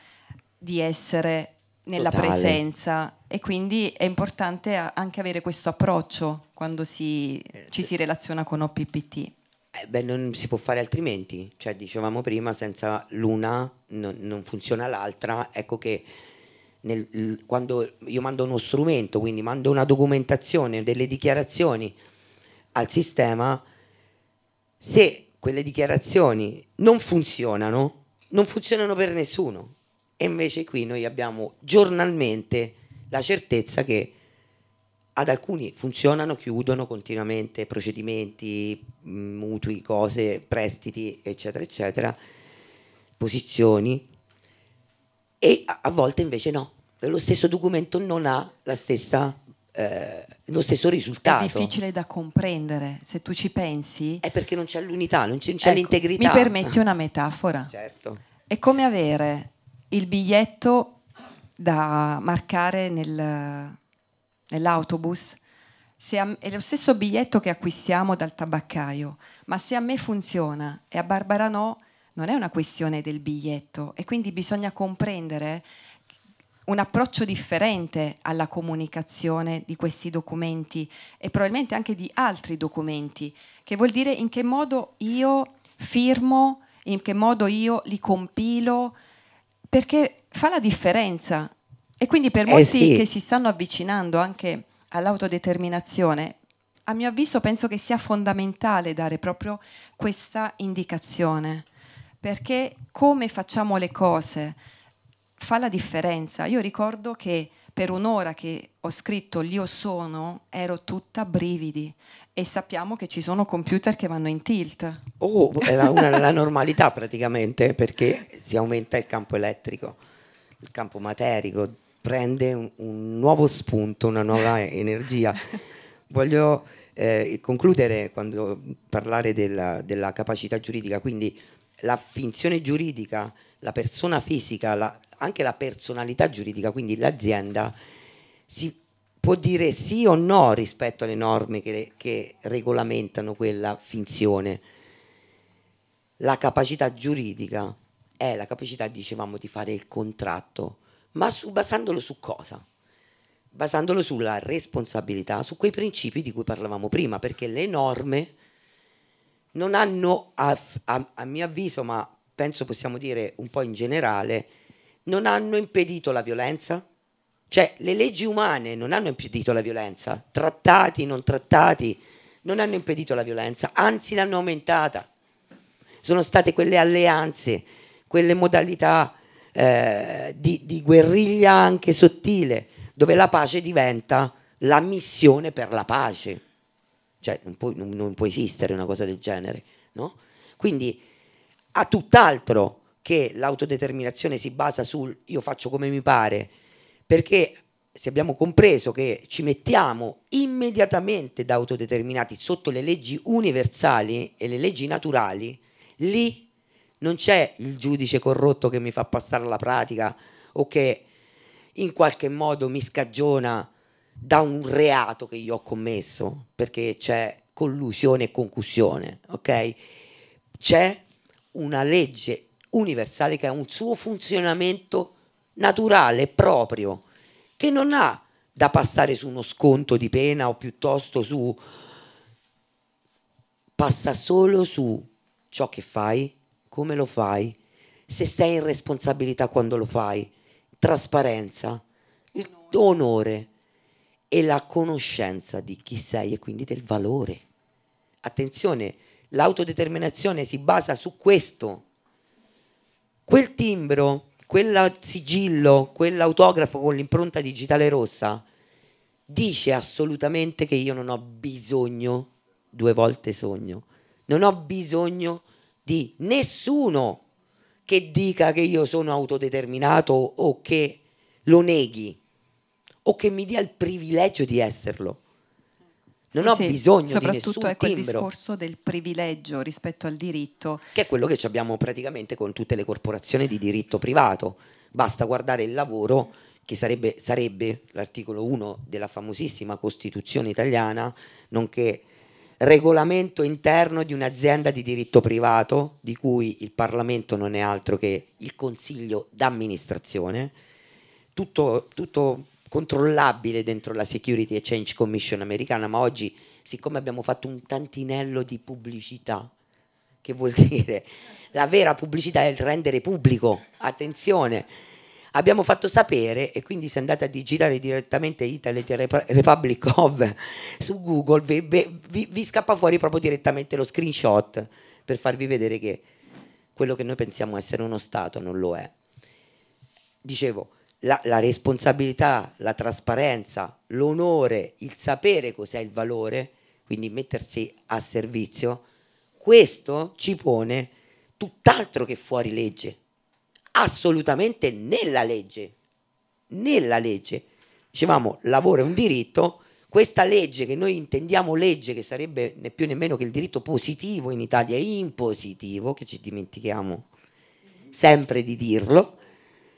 di essere nella Totale. presenza e quindi è importante anche avere questo approccio quando si, ci eh, si relaziona con OPPT. Eh beh, non si può fare altrimenti, cioè dicevamo prima, senza l'una non, non funziona l'altra, ecco che nel, quando io mando uno strumento, quindi mando una documentazione, delle dichiarazioni al sistema, se quelle dichiarazioni non funzionano, non funzionano per nessuno. E invece qui noi abbiamo giornalmente la certezza che ad alcuni funzionano, chiudono continuamente procedimenti, mm, mutui, cose, prestiti, eccetera, eccetera, posizioni, e a, volte invece no. Lo stesso documento non ha la stessa eh, lo stesso risultato. È difficile da comprendere, se tu ci pensi. È perché non c'è l'unità, non c'è, ecco, l'integrità. Mi permetti una metafora? [laughs] Certo. È come avere il biglietto da marcare nel, nell'autobus, a, è lo stesso biglietto che acquistiamo dal tabaccaio, ma se a me funziona e a Barbara no, non è una questione del biglietto e quindi bisogna comprendere un approccio differente alla comunicazione di questi documenti e probabilmente anche di altri documenti, che vuol dire in che modo io firmo, in che modo io li compilo, perché fa la differenza e quindi per eh molti eh sì. che si stanno avvicinando anche all'autodeterminazione, a mio avviso penso che sia fondamentale dare proprio questa indicazione, perché come facciamo le cose fa la differenza. Io ricordo che per un'ora che ho scritto l'io sono ero tutta brividi e sappiamo che ci sono computer che vanno in tilt. Oh, è la, una, la normalità praticamente perché si aumenta il campo elettrico, il campo materico prende un, un nuovo spunto, una nuova [laughs] energia. Voglio eh, concludere quando parlare della, della, capacità giuridica, quindi la finzione giuridica, la persona fisica, la, anche la personalità giuridica, quindi l'azienda, si può dire sì o no rispetto alle norme che, che regolamentano quella finzione. La capacità giuridica è la capacità, dicevamo, di fare il contratto ma su, basandolo su cosa? Basandolo sulla responsabilità, su quei principi di cui parlavamo prima, perché le norme non hanno, a, a, a mio avviso, ma penso possiamo dire un po' in generale, non hanno impedito la violenza, cioè le leggi umane non hanno impedito la violenza, trattati, non trattati, non hanno impedito la violenza, anzi l'hanno aumentata. Sono state quelle alleanze, quelle modalità eh, di, di guerriglia anche sottile, dove la pace diventa la missione per la pace. Cioè non, può, non, non può esistere una cosa del genere, no? Quindi a tutt'altro che l'autodeterminazione si basa sul io faccio come mi pare, perché se abbiamo compreso che ci mettiamo immediatamente da autodeterminati sotto le leggi universali e le leggi naturali, lì non c'è il giudice corrotto che mi fa passare la pratica o che in qualche modo mi scagiona da un reato che io ho commesso, perché c'è collusione e concussione, ok? C'è una legge universale che ha un suo funzionamento naturale, proprio, che non ha da passare su uno sconto di pena o piuttosto su... passa solo su ciò che fai, come lo fai, se sei in responsabilità quando lo fai, trasparenza, il tuo onore e la conoscenza di chi sei e quindi del valore. Attenzione, l'autodeterminazione si basa su questo. Quel timbro, quel sigillo, quell'autografo con l'impronta digitale rossa dice assolutamente che io non ho bisogno, due volte sogno, non ho bisogno di nessuno che dica che io sono autodeterminato o che lo neghi o che mi dia il privilegio di esserlo. Non sì, ho sì, bisogno di nessun timbro. Soprattutto è quel discorso del privilegio rispetto al diritto. Che è quello che abbiamo praticamente con tutte le corporazioni di diritto privato. Basta guardare il lavoro che sarebbe, sarebbe l'articolo 1 della famosissima Costituzione italiana, nonché regolamento interno di un'azienda di diritto privato, di cui il Parlamento non è altro che il Consiglio d'amministrazione, tutto, tutto controllabile dentro la Security Exchange Commission americana, ma oggi siccome abbiamo fatto un tantinello di pubblicità, che vuol [laughs] dire la vera pubblicità è il rendere pubblico, attenzione abbiamo fatto sapere, e quindi se andate a digitare direttamente Italy Republic of su Google, vi, vi, vi scappa fuori proprio direttamente lo screenshot per farvi vedere che quello che noi pensiamo essere uno Stato non lo è. Dicevo, la, la, responsabilità, la trasparenza, l'onore, il sapere cos'è il valore, quindi mettersi a servizio, questo ci pone tutt'altro che fuori legge assolutamente nella legge. Nella legge. Dicevamo, lavoro è un diritto, questa legge che noi intendiamo legge, che sarebbe né più né meno che il diritto positivo in Italia, impositivo, che ci dimentichiamo sempre di dirlo,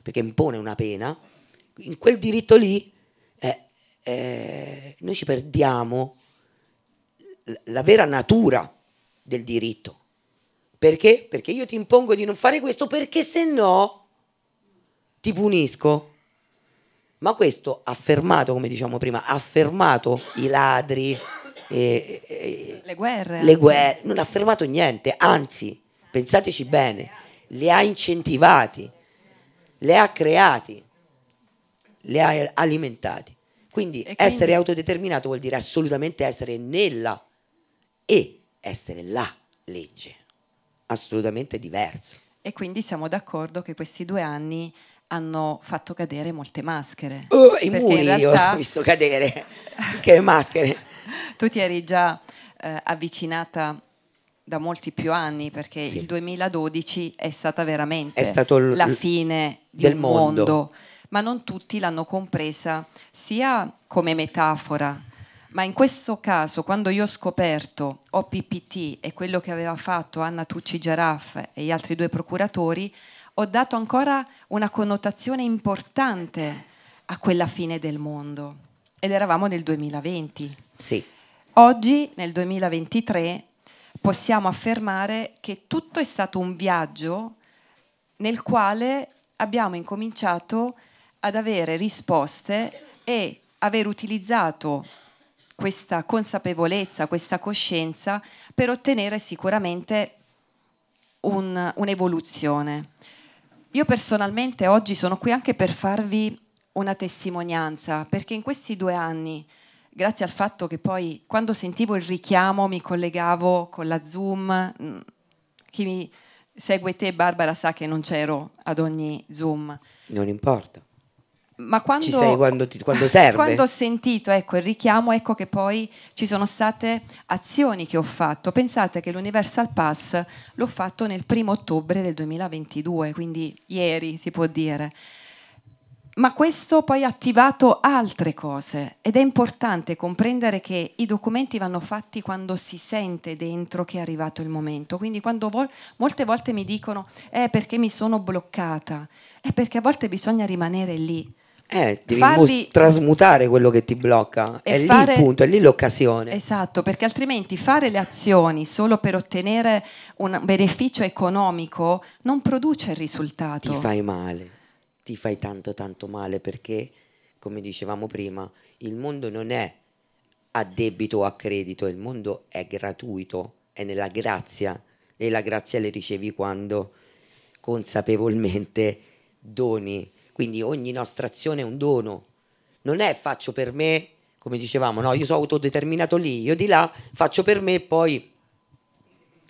perché impone una pena, in quel diritto lì eh, eh, noi ci perdiamo la vera natura del diritto perché? Perché io ti impongo di non fare questo perché se no ti punisco. Ma questo affermato, come diciamo prima, affermato i ladri, eh, eh, le, guerre. le guerre, non ha affermato niente, anzi, pensateci bene, le ha incentivati, le ha creati, le ha alimentati. Quindi, quindi essere autodeterminato vuol dire assolutamente essere nella e essere la legge assolutamente diverso. E quindi siamo d'accordo che questi due anni hanno fatto cadere molte maschere. Oh, i muri realtà... ho visto cadere, [laughs] che maschere. [laughs] tu ti eri già eh, avvicinata da molti più anni perché sì. il 2012 è stata veramente è l- la fine del mondo. mondo, ma non tutti l'hanno compresa sia come metafora ma in questo caso quando io ho scoperto OPPT e quello che aveva fatto Anna Tucci Giraffe e gli altri due procuratori, ho dato ancora una connotazione importante a quella fine del mondo ed eravamo nel 2020. Sì. Oggi, nel 2023, possiamo affermare che tutto è stato un viaggio nel quale abbiamo incominciato ad avere risposte e aver utilizzato questa consapevolezza, questa coscienza per ottenere sicuramente un, un'evoluzione. Io personalmente oggi sono qui anche per farvi una testimonianza, perché in questi due anni, grazie al fatto che poi quando sentivo il richiamo mi collegavo con la Zoom, mm, chi mi segue te Barbara sa che non c'ero ad ogni Zoom. Non importa ma quando, ci sei quando, ti, quando serve. [laughs] quando ho sentito ecco, il richiamo, ecco che poi ci sono state azioni che ho fatto. Pensate che l'Universal Pass l'ho fatto nel primo ottobre del 2022, quindi ieri si può dire. Ma questo poi ha attivato altre cose ed è importante comprendere che i documenti vanno fatti quando si sente dentro che è arrivato il momento. Quindi quando vol- molte volte mi dicono eh, perché mi sono bloccata, è eh, perché a volte bisogna rimanere lì eh, devi Farli... trasmutare quello che ti blocca, è fare... lì il punto, è lì l'occasione. Esatto, perché altrimenti fare le azioni solo per ottenere un beneficio economico non produce il risultato. Ti fai male, ti fai tanto tanto male perché, come dicevamo prima, il mondo non è a debito o a credito, il mondo è gratuito, è nella grazia e la grazia le ricevi quando consapevolmente doni quindi ogni nostra azione è un dono. Non è faccio per me, come dicevamo, no, io sono autodeterminato lì, io di là, faccio per me e poi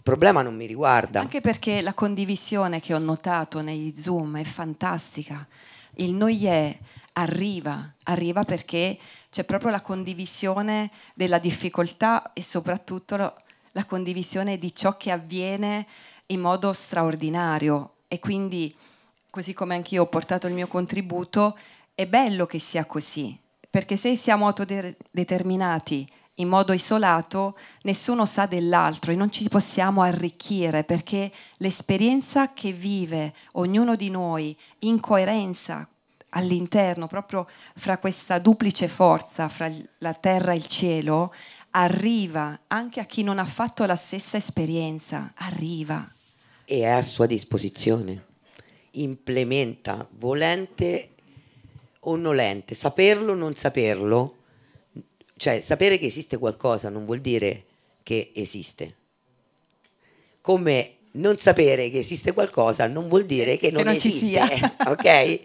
problema non mi riguarda. Anche perché la condivisione che ho notato negli Zoom è fantastica. Il noi è arriva, arriva perché c'è proprio la condivisione della difficoltà e soprattutto la condivisione di ciò che avviene in modo straordinario e quindi così come anch'io ho portato il mio contributo, è bello che sia così, perché se siamo autodeterminati in modo isolato, nessuno sa dell'altro e non ci possiamo arricchire perché l'esperienza che vive ognuno di noi in coerenza all'interno, proprio fra questa duplice forza, fra la terra e il cielo, arriva anche a chi non ha fatto la stessa esperienza, arriva. E è a sua disposizione implementa, volente o nolente, saperlo o non saperlo, cioè sapere che esiste qualcosa non vuol dire che esiste. Come non sapere che esiste qualcosa non vuol dire che non, che non esiste, ci sia. [laughs] ok?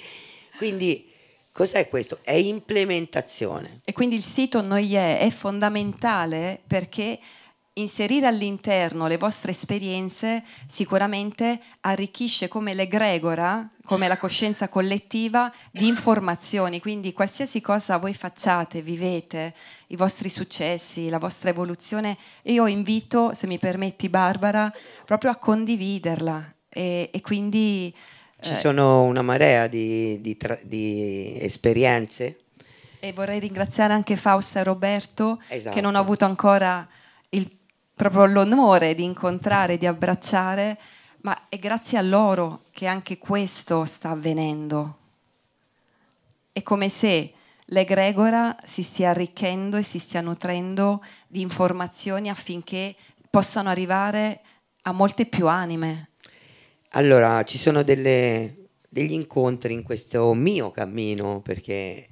Quindi cos'è questo? È implementazione. E quindi il sito noi è, è fondamentale perché inserire all'interno le vostre esperienze sicuramente arricchisce come l'egregora, come la coscienza collettiva di informazioni, quindi qualsiasi cosa voi facciate, vivete, i vostri successi, la vostra evoluzione, io invito, se mi permetti Barbara, proprio a condividerla e, e quindi... Eh, Ci sono una marea di, di, di esperienze. E vorrei ringraziare anche Fausta e Roberto esatto. che non ho esatto. avuto ancora il proprio l'onore di incontrare, di abbracciare, ma è grazie a loro che anche questo sta avvenendo. È come se l'egregora si stia arricchendo e si stia nutrendo di informazioni affinché possano arrivare a molte più anime. Allora, ci sono delle, degli incontri in questo mio cammino, perché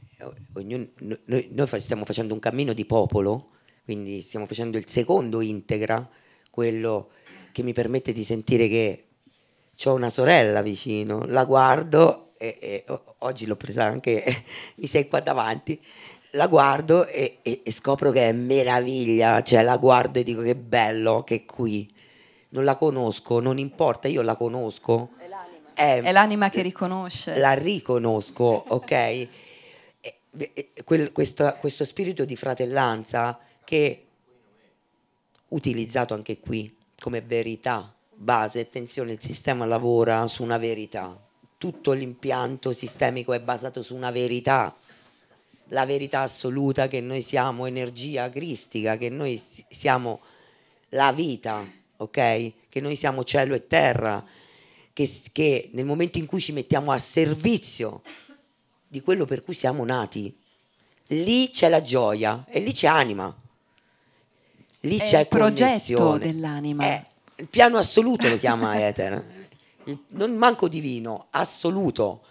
ognuno, noi, noi stiamo facendo un cammino di popolo quindi stiamo facendo il secondo integra, quello che mi permette di sentire che ho una sorella vicino, la guardo e, e oggi l'ho presa anche, [laughs] mi sei qua davanti, la guardo e, e, e, scopro che è meraviglia, cioè la guardo e dico che bello che è qui, non la conosco, non importa, io la conosco. È l'anima, è, è l'anima che riconosce. La riconosco, ok? [laughs] quel, questo, questo spirito di fratellanza che utilizzato anche qui come verità base, attenzione, il sistema lavora su una verità, tutto l'impianto sistemico è basato su una verità, la verità assoluta che noi siamo energia cristica, che noi siamo la vita, ok? Che noi siamo cielo e terra, che, che nel momento in cui ci mettiamo a servizio di quello per cui siamo nati, lì c'è la gioia e lì c'è anima. Lì è c'è il progetto dell'anima. È, eh, il piano assoluto lo chiama [laughs] Ether, non manco divino, assoluto,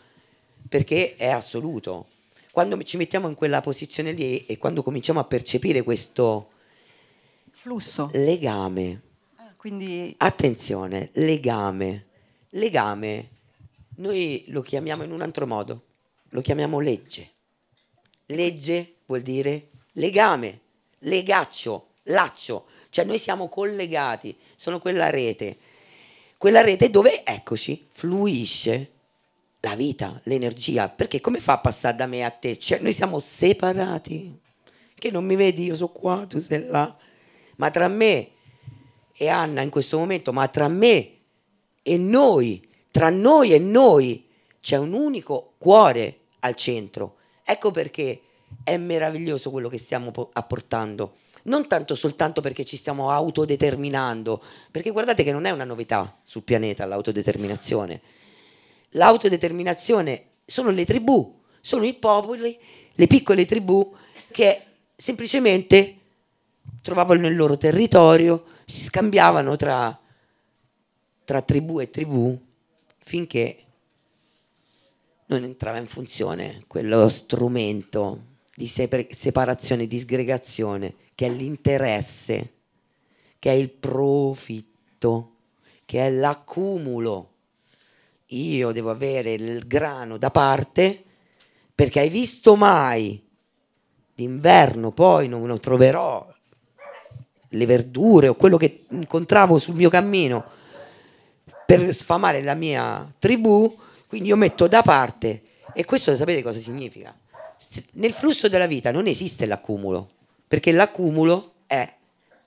perché è assoluto. Quando ci mettiamo in quella posizione lì e quando cominciamo a percepire questo flusso, legame, ah, quindi... attenzione, legame, legame, noi lo chiamiamo in un altro modo, lo chiamiamo legge. Legge vuol dire legame, legaccio, laccio, cioè noi siamo collegati, sono quella rete, quella rete dove, eccoci, fluisce la vita, l'energia, perché come fa a passare da me a te? Cioè noi siamo separati, che non mi vedi, io sono qua, tu sei là, ma tra me e Anna in questo momento, ma tra me e noi, tra noi e noi c'è un unico cuore al centro. Ecco perché è meraviglioso quello che stiamo apportando non tanto soltanto perché ci stiamo autodeterminando, perché guardate che non è una novità sul pianeta l'autodeterminazione. L'autodeterminazione sono le tribù, sono i popoli, le piccole tribù che semplicemente trovavano il loro territorio, si scambiavano tra, tra tribù e tribù finché non entrava in funzione quello strumento di separazione, disgregazione che è l'interesse, che è il profitto, che è l'accumulo. Io devo avere il grano da parte perché hai visto mai d'inverno poi non lo troverò le verdure o quello che incontravo sul mio cammino per sfamare la mia tribù, quindi io metto da parte e questo sapete cosa significa? Nel flusso della vita non esiste l'accumulo perché l'accumulo è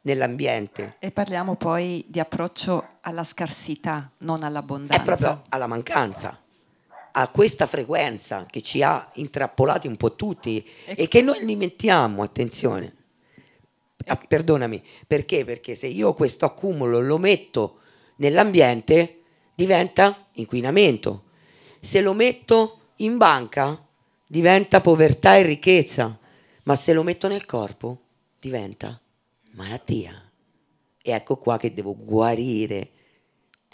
nell'ambiente. E parliamo poi di approccio alla scarsità, non all'abbondanza. È proprio alla mancanza, a questa frequenza che ci ha intrappolati un po' tutti e, e che noi alimentiamo, attenzione. Ah, perdonami, perché? Perché se io questo accumulo lo metto nell'ambiente diventa inquinamento. Se lo metto in banca diventa povertà e ricchezza ma se lo metto nel corpo diventa malattia. E ecco qua che devo guarire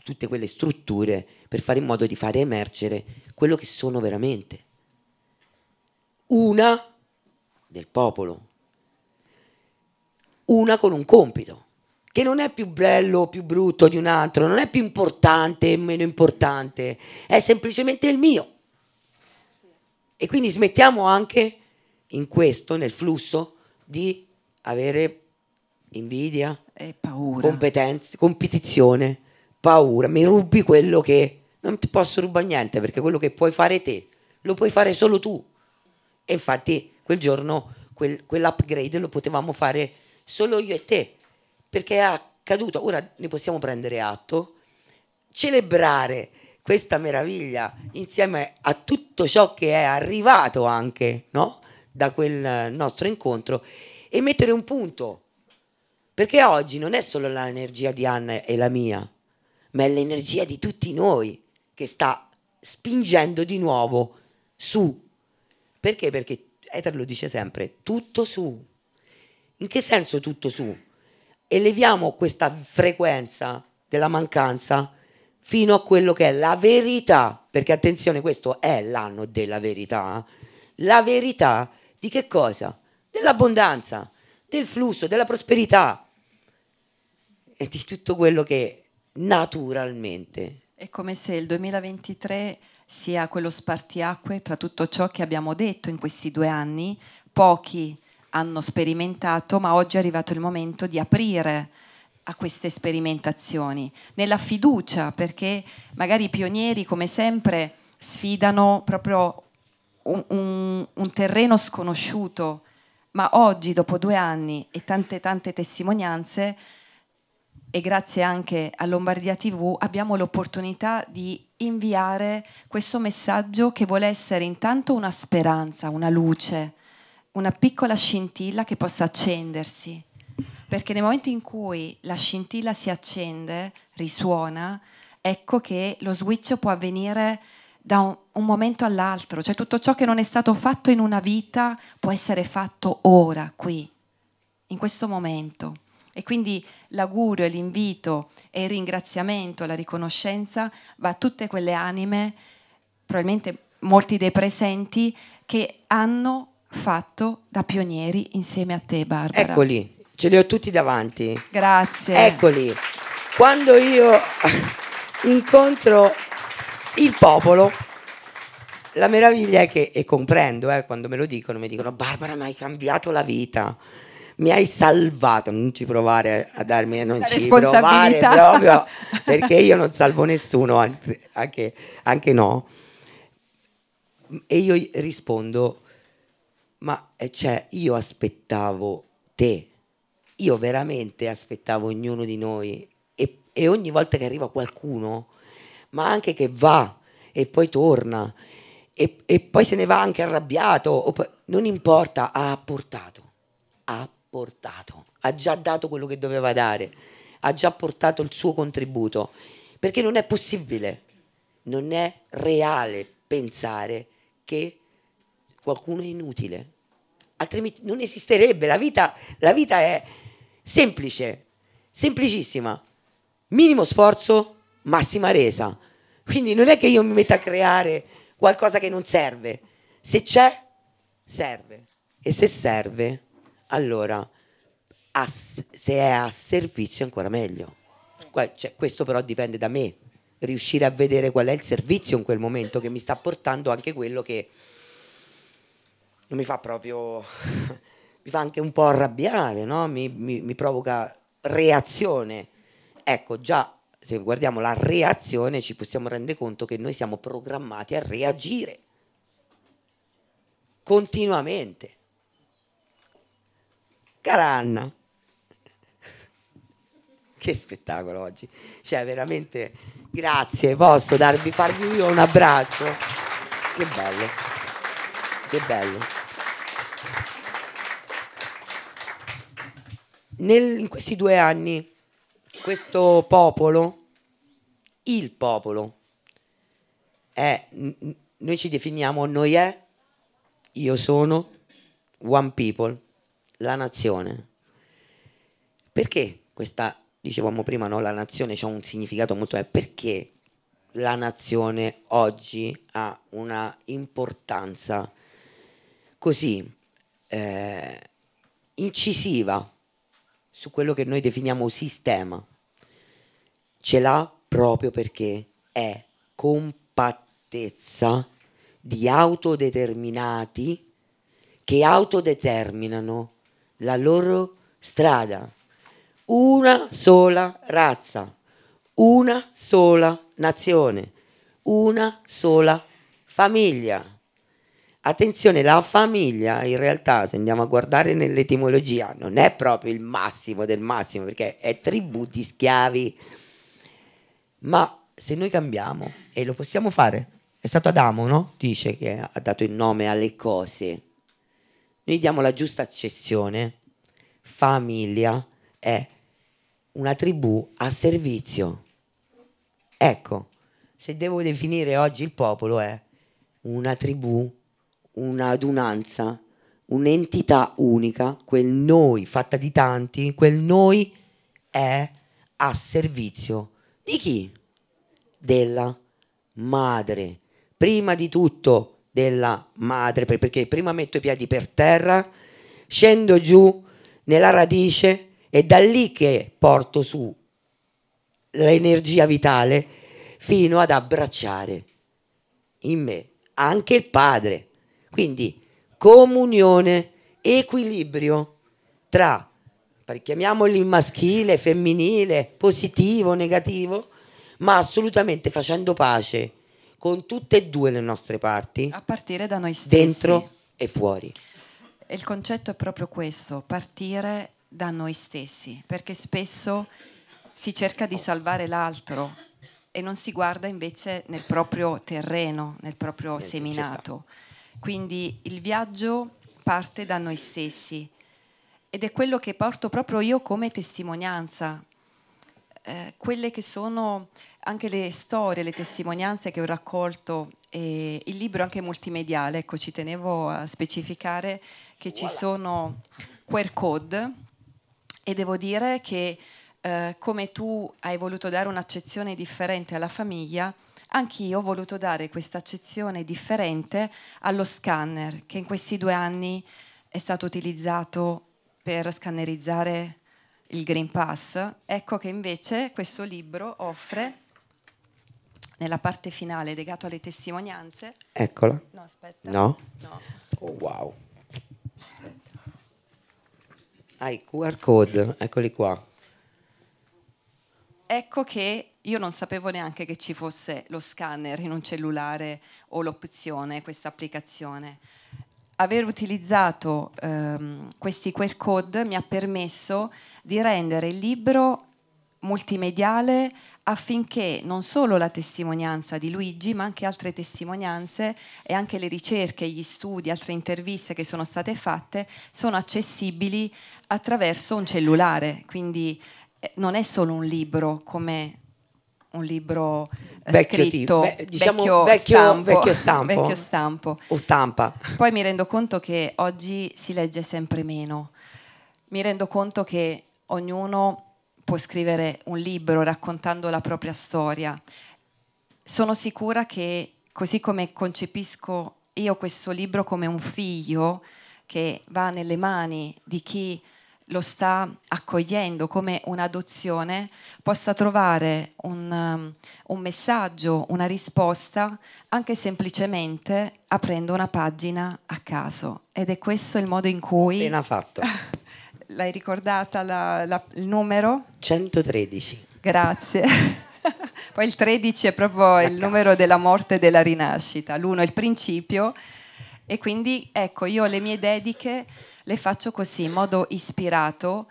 tutte quelle strutture per fare in modo di fare emergere quello che sono veramente. Una del popolo, una con un compito, che non è più bello o più brutto di un altro, non è più importante o meno importante, è semplicemente il mio. E quindi smettiamo anche in questo, nel flusso, di avere invidia, competizione, paura. Mi rubi quello che non ti posso rubare niente perché quello che puoi fare te lo puoi fare solo tu. E infatti quel giorno quel, quell'upgrade lo potevamo fare solo io e te perché è accaduto. Ora ne possiamo prendere atto, celebrare questa meraviglia insieme a tutto ciò che è arrivato anche, no? da quel nostro incontro e mettere un punto. Perché oggi non è solo l'energia di Anna e la mia, ma è l'energia di tutti noi che sta spingendo di nuovo su. Perché? Perché Ether lo dice sempre, tutto su. In che senso tutto su? Eleviamo questa frequenza della mancanza fino a quello che è la verità, perché attenzione, questo è l'anno della verità. Eh. La verità è di che cosa? Dell'abbondanza, del flusso, della prosperità e di tutto quello che naturalmente. È come se il 2023 sia quello spartiacque tra tutto ciò che abbiamo detto in questi due anni, pochi hanno sperimentato, ma oggi è arrivato il momento di aprire a queste sperimentazioni, nella fiducia, perché magari i pionieri, come sempre, sfidano proprio un, un, un terreno sconosciuto, ma oggi, dopo due anni e tante tante testimonianze, e grazie anche a Lombardia TV, abbiamo l'opportunità di inviare questo messaggio che vuole essere intanto una speranza, una luce, una piccola scintilla che possa accendersi. Perché nel momento in cui la scintilla si accende, risuona, ecco che lo switch può avvenire da un, un momento all'altro, cioè tutto ciò che non è stato fatto in una vita può essere fatto ora, qui, in questo momento. E quindi l'augurio e l'invito e il ringraziamento, la riconoscenza va a tutte quelle anime, probabilmente molti dei presenti, che hanno fatto da pionieri insieme a te, Barbara. Eccoli, ce li ho tutti davanti. Grazie. Eccoli. Quando io [laughs] incontro il popolo. La meraviglia è che, e comprendo, eh, quando me lo dicono, mi dicono Barbara, mi hai cambiato la vita, mi hai salvato, non ci provare a darmi, eh, non la ci provare proprio, [laughs] perché io non salvo nessuno, anche, anche no. E io rispondo, ma eh, cioè, io aspettavo te, io veramente aspettavo ognuno di noi e, e ogni volta che arriva qualcuno ma anche che va e poi torna e, e poi se ne va anche arrabbiato, non importa, ha portato, ha portato, ha già dato quello che doveva dare, ha già portato il suo contributo, perché non è possibile, non è reale pensare che qualcuno è inutile, altrimenti non esisterebbe, la vita, la vita è semplice, semplicissima, minimo sforzo, massima resa. Quindi non è che io mi metta a creare qualcosa che non serve. Se c'è, serve. E se serve, allora se è a servizio ancora meglio. Cioè, questo però dipende da me, riuscire a vedere qual è il servizio in quel momento che mi sta portando anche quello che mi fa proprio, [laughs] mi fa anche un po' arrabbiare, no? mi, mi, mi provoca reazione. Ecco, già se guardiamo la reazione ci possiamo rendere conto che noi siamo programmati a reagire continuamente. Cara Anna, [laughs] che spettacolo oggi, cioè veramente grazie, posso darvi, farvi io un abbraccio, che bello, che bello. Nel, in questi due anni questo popolo, il popolo, è, noi ci definiamo noi è, io sono, one people, la nazione. Perché questa, dicevamo prima, no, la nazione ha un significato molto... Perché la nazione oggi ha una importanza così eh, incisiva su quello che noi definiamo sistema. Ce l'ha proprio perché è compattezza di autodeterminati che autodeterminano la loro strada. Una sola razza, una sola nazione, una sola famiglia. Attenzione, la famiglia in realtà, se andiamo a guardare nell'etimologia, non è proprio il massimo del massimo, perché è tribù di schiavi. Ma se noi cambiamo, e lo possiamo fare, è stato Adamo, no? Dice che ha dato il nome alle cose. Noi diamo la giusta accessione. Famiglia è una tribù a servizio. Ecco, se devo definire oggi il popolo è una tribù un'adunanza, un'entità unica, quel noi fatta di tanti, quel noi è a servizio di chi? Della madre. Prima di tutto della madre, perché prima metto i piedi per terra, scendo giù nella radice e da lì che porto su l'energia vitale fino ad abbracciare in me anche il padre quindi comunione, equilibrio tra, chiamiamoli maschile, femminile, positivo, negativo, ma assolutamente facendo pace con tutte e due le nostre parti. A partire da noi stessi. Dentro e fuori. E il concetto è proprio questo, partire da noi stessi, perché spesso si cerca di salvare l'altro e non si guarda invece nel proprio terreno, nel proprio eh, seminato. Quindi il viaggio parte da noi stessi ed è quello che porto proprio io come testimonianza. Eh, quelle che sono anche le storie, le testimonianze che ho raccolto, e il libro anche multimediale, ecco ci tenevo a specificare che ci voilà. sono QR code e devo dire che eh, come tu hai voluto dare un'accezione differente alla famiglia, anch'io ho voluto dare questa accezione differente allo scanner che in questi due anni è stato utilizzato per scannerizzare il Green Pass. Ecco che invece questo libro offre nella parte finale legato alle testimonianze. Eccola. No, aspetta. No. no. Oh, wow. Hai ah, QR code, eccoli qua ecco che io non sapevo neanche che ci fosse lo scanner in un cellulare o l'opzione, questa applicazione. Aver utilizzato ehm, questi QR code mi ha permesso di rendere il libro multimediale affinché non solo la testimonianza di Luigi, ma anche altre testimonianze e anche le ricerche, gli studi, altre interviste che sono state fatte sono accessibili attraverso un cellulare. Quindi eh, non è solo un libro come un libro eh, vecchio scritto, tipo, beh, diciamo vecchio, vecchio, stampo, vecchio, [laughs] stampo, vecchio stampo. O stampa. Poi mi rendo conto che oggi si legge sempre meno. Mi rendo conto che ognuno può scrivere un libro raccontando la propria storia. Sono sicura che così come concepisco io questo libro come un figlio che va nelle mani di chi lo sta accogliendo come un'adozione, possa trovare un, um, un, messaggio, una risposta, anche semplicemente aprendo una pagina a caso. Ed è questo il modo in cui... Appena fatto. [laughs] L'hai ricordata la, la, il numero? 113. Grazie. [laughs] Poi il 13 è proprio il numero della morte e della rinascita, l'uno è il principio e quindi ecco io le mie dediche le faccio così, in modo ispirato,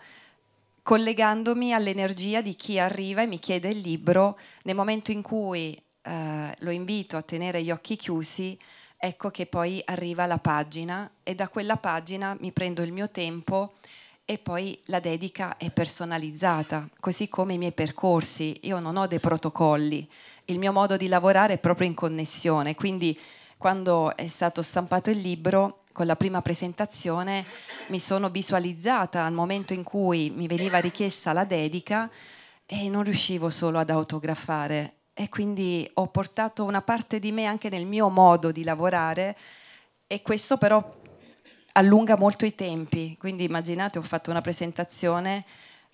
collegandomi all'energia di chi arriva e mi chiede il libro nel momento in cui eh, lo invito a tenere gli occhi chiusi. Ecco che poi arriva la pagina e da quella pagina mi prendo il mio tempo e poi la dedica è personalizzata, così come i miei percorsi. Io non ho dei protocolli, il mio modo di lavorare è proprio in connessione, quindi quando è stato stampato il libro con la prima presentazione mi sono visualizzata al momento in cui mi veniva richiesta la dedica e non riuscivo solo ad autografare e quindi ho portato una parte di me anche nel mio modo di lavorare e questo però allunga molto i tempi, quindi immaginate ho fatto una presentazione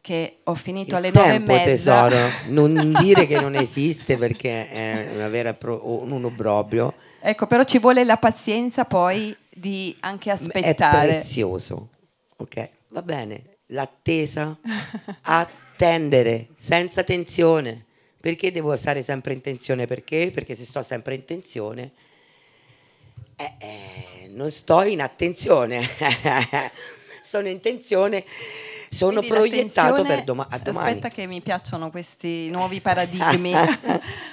che ho finito alle nove e mezza. tesoro, non [laughs] dire che non esiste perché è una vera pro- un obbrobrio. Ecco, però ci vuole la pazienza poi di anche aspettare. È prezioso, ok? Va bene, l'attesa, [laughs] attendere, senza tensione. Perché devo stare sempre in tensione? Perché? Perché se sto sempre in tensione, eh, eh, non sto in attenzione. [laughs] sono in tensione, sono Quindi proiettato per doma- domani. Aspetta che mi piacciono questi nuovi paradigmi.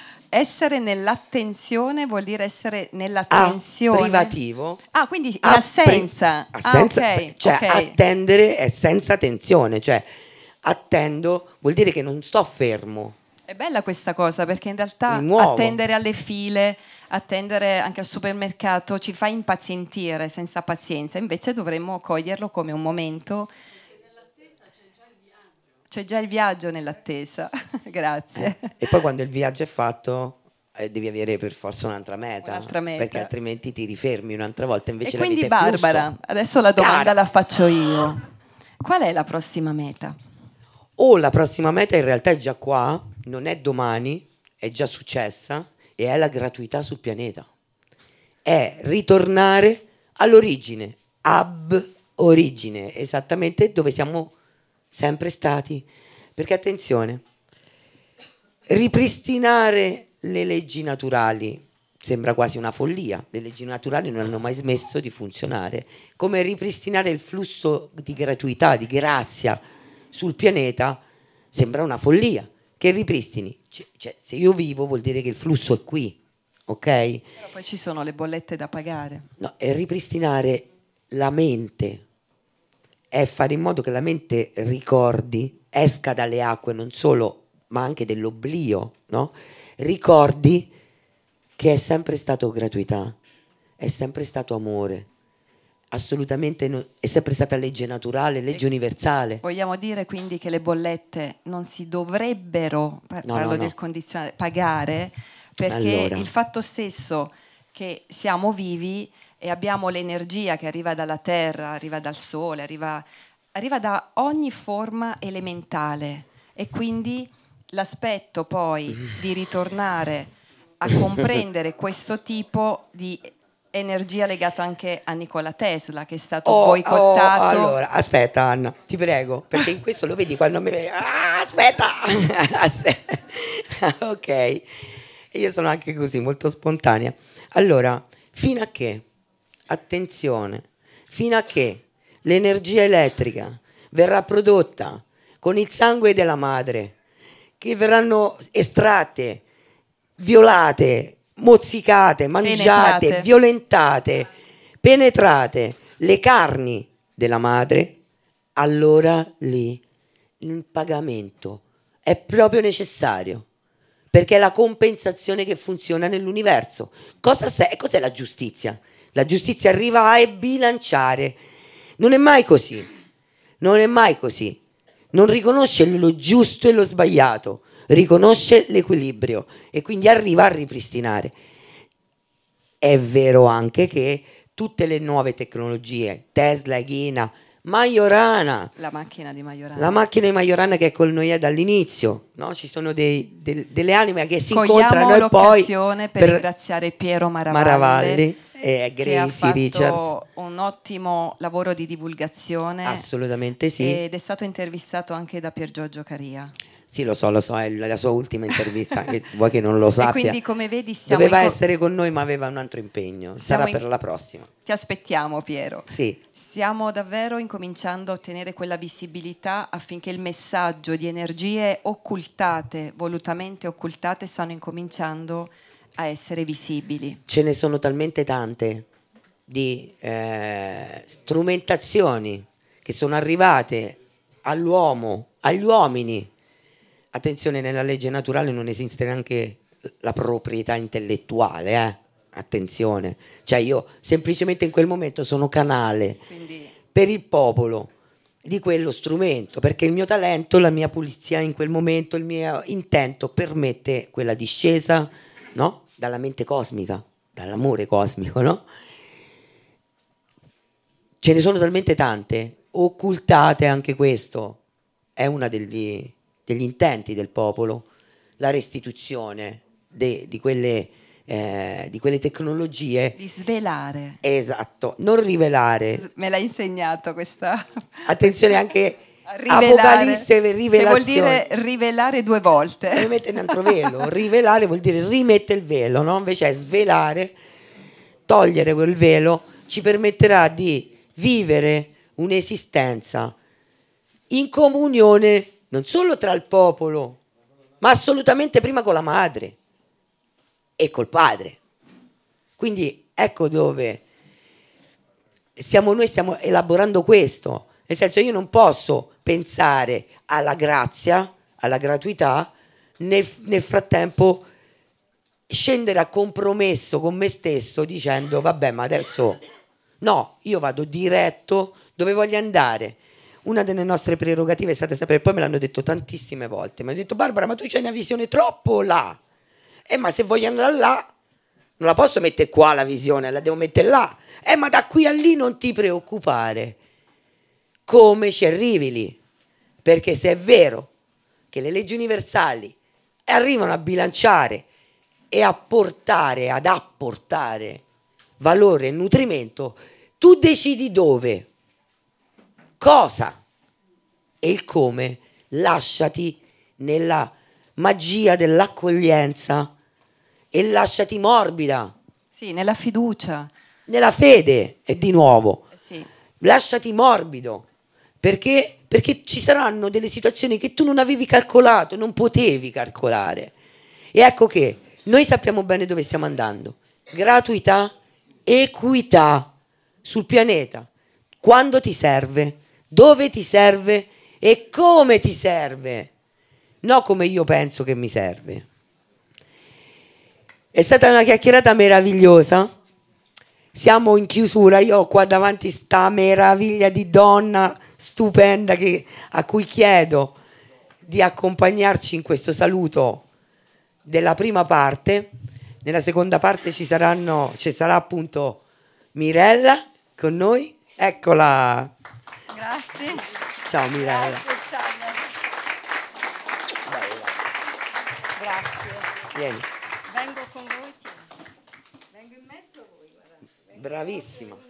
[laughs] essere nell'attenzione vuol dire essere ah, nell'attenzione tensione. A privativo. Ah, quindi a assenza. assenza ah, ah, ah okay, cioè okay. attendere è senza tensione, cioè attendo vuol dire che non sto fermo. È bella questa cosa perché in realtà attendere alle file, attendere anche al supermercato ci fa impazientire senza pazienza, invece dovremmo coglierlo come un momento c'è già il viaggio nell'attesa. [laughs] Grazie. Eh, e poi quando il viaggio è fatto eh, devi avere per forza un'altra meta, un'altra meta, perché altrimenti ti rifermi un'altra volta invece E quindi Barbara, flusso. adesso la domanda Cara. la faccio io. Qual è la prossima meta? O oh, la prossima meta in realtà è già qua, non è domani, è già successa e è la gratuità sul pianeta. È ritornare all'origine, ab origine, esattamente dove siamo sempre stati. Perché attenzione, ripristinare le leggi naturali sembra quasi una follia, le leggi naturali non hanno mai smesso di funzionare, come ripristinare il flusso di gratuità, di grazia sul pianeta sembra una follia, che ripristini, cioè, cioè, se io vivo vuol dire che il flusso è qui, ok? Però poi ci sono le bollette da pagare. No, è ripristinare la mente è fare in modo che la mente ricordi, esca dalle acque non solo, ma anche dell'oblio, no? ricordi che è sempre stato gratuità, è sempre stato amore, assolutamente no, è sempre stata legge naturale, legge e universale. Vogliamo dire quindi che le bollette non si dovrebbero, par- no, parlo no, del condizionale, pagare perché allora. il fatto stesso che siamo vivi e abbiamo l'energia che arriva dalla terra, arriva dal sole, arriva, arriva da ogni forma elementale e quindi l'aspetto poi di ritornare a comprendere [laughs] questo tipo di energia legato anche a Nicola Tesla che è stato oh, boicottato. Oh, allora, aspetta Anna, ti prego, perché in [laughs] questo lo vedi quando mi Ah, aspetta! [laughs] ok, io sono anche così, molto spontanea. Allora, fino a che attenzione, fino a che l'energia elettrica verrà prodotta con il sangue della madre, che verranno estratte, violate, mozzicate, mangiate, penetrate. violentate, penetrate le carni della madre, allora lì il pagamento è proprio necessario perché è la compensazione che funziona nell'universo. Cosa cos'è la giustizia? La giustizia arriva a bilanciare. Non è mai così. Non è mai così. Non riconosce lo giusto e lo sbagliato, riconosce l'equilibrio e quindi arriva a ripristinare. È vero anche che tutte le nuove tecnologie, Tesla, Ghina, Majorana. La macchina di Majorana. La macchina di Majorana che è con noi dall'inizio. No? Ci sono dei, de, delle anime che si Cogliamo incontrano e poi... per, per ringraziare Piero Maravalli, Maravalli e eh, Gracie che ha fatto un ottimo lavoro di divulgazione. Assolutamente sì. Ed è stato intervistato anche da Pier Giorgio Caria. Sì, lo so, lo so, è la sua ultima intervista, che, [laughs] vuoi che non lo sappia. E quindi come vedi siamo Doveva essere con noi ma aveva un altro impegno, sarà in... per la prossima. Ti aspettiamo Piero. Sì. Stiamo davvero incominciando a ottenere quella visibilità affinché il messaggio di energie occultate, volutamente occultate, stanno incominciando a a essere visibili. Ce ne sono talmente tante di eh, strumentazioni che sono arrivate all'uomo, agli uomini. Attenzione, nella legge naturale non esiste neanche la proprietà intellettuale, eh? attenzione, cioè io semplicemente in quel momento sono canale Quindi... per il popolo di quello strumento, perché il mio talento, la mia pulizia in quel momento, il mio intento permette quella discesa, no? dalla mente cosmica, dall'amore cosmico, no? Ce ne sono talmente tante, occultate anche questo, è uno degli, degli intenti del popolo, la restituzione de, di, quelle, eh, di, quelle, tecnologie. Di svelare. Esatto, non rivelare. Me l'ha insegnato questa... Attenzione anche rivelare, che vuol dire rivelare due volte. E mette un altro velo, [laughs] rivelare vuol dire rimette il velo, no? invece è svelare, togliere quel velo ci permetterà di vivere un'esistenza in comunione non solo tra il popolo, ma assolutamente prima con la madre e col padre. Quindi ecco dove siamo noi stiamo elaborando questo, nel senso io non posso pensare alla grazia, alla gratuità, nel, nel frattempo scendere a compromesso con me stesso dicendo vabbè ma adesso no, io vado diretto dove voglio andare. Una delle nostre prerogative è stata sempre, poi me l'hanno detto tantissime volte, mi hanno detto Barbara ma tu c'hai una visione troppo là, eh ma se voglio andare là non la posso mettere qua la visione, la devo mettere là, eh ma da qui a lì non ti preoccupare, come ci arrivi lì. Perché se è vero che le leggi universali arrivano a bilanciare e a portare, ad apportare valore e nutrimento, tu decidi dove, cosa e il come. Lasciati nella magia dell'accoglienza e lasciati morbida. Sì, nella fiducia. Nella fede, e di nuovo. Sì. Lasciati morbido perché? Perché ci saranno delle situazioni che tu non avevi calcolato, non potevi calcolare. E ecco che noi sappiamo bene dove stiamo andando. Gratuità, equità sul pianeta. Quando ti serve, dove ti serve e come ti serve. non come io penso che mi serve. È stata una chiacchierata meravigliosa. Siamo in chiusura, io ho qua davanti sta meraviglia di donna stupenda che, a cui chiedo di accompagnarci in questo saluto della prima parte. Nella seconda parte ci, saranno, ci sarà appunto Mirella con noi. Eccola. Grazie. Ciao Mirella. Grazie, ciao. Grazie. Vieni. Vengo con voi. Vengo in mezzo a voi. Bravissima.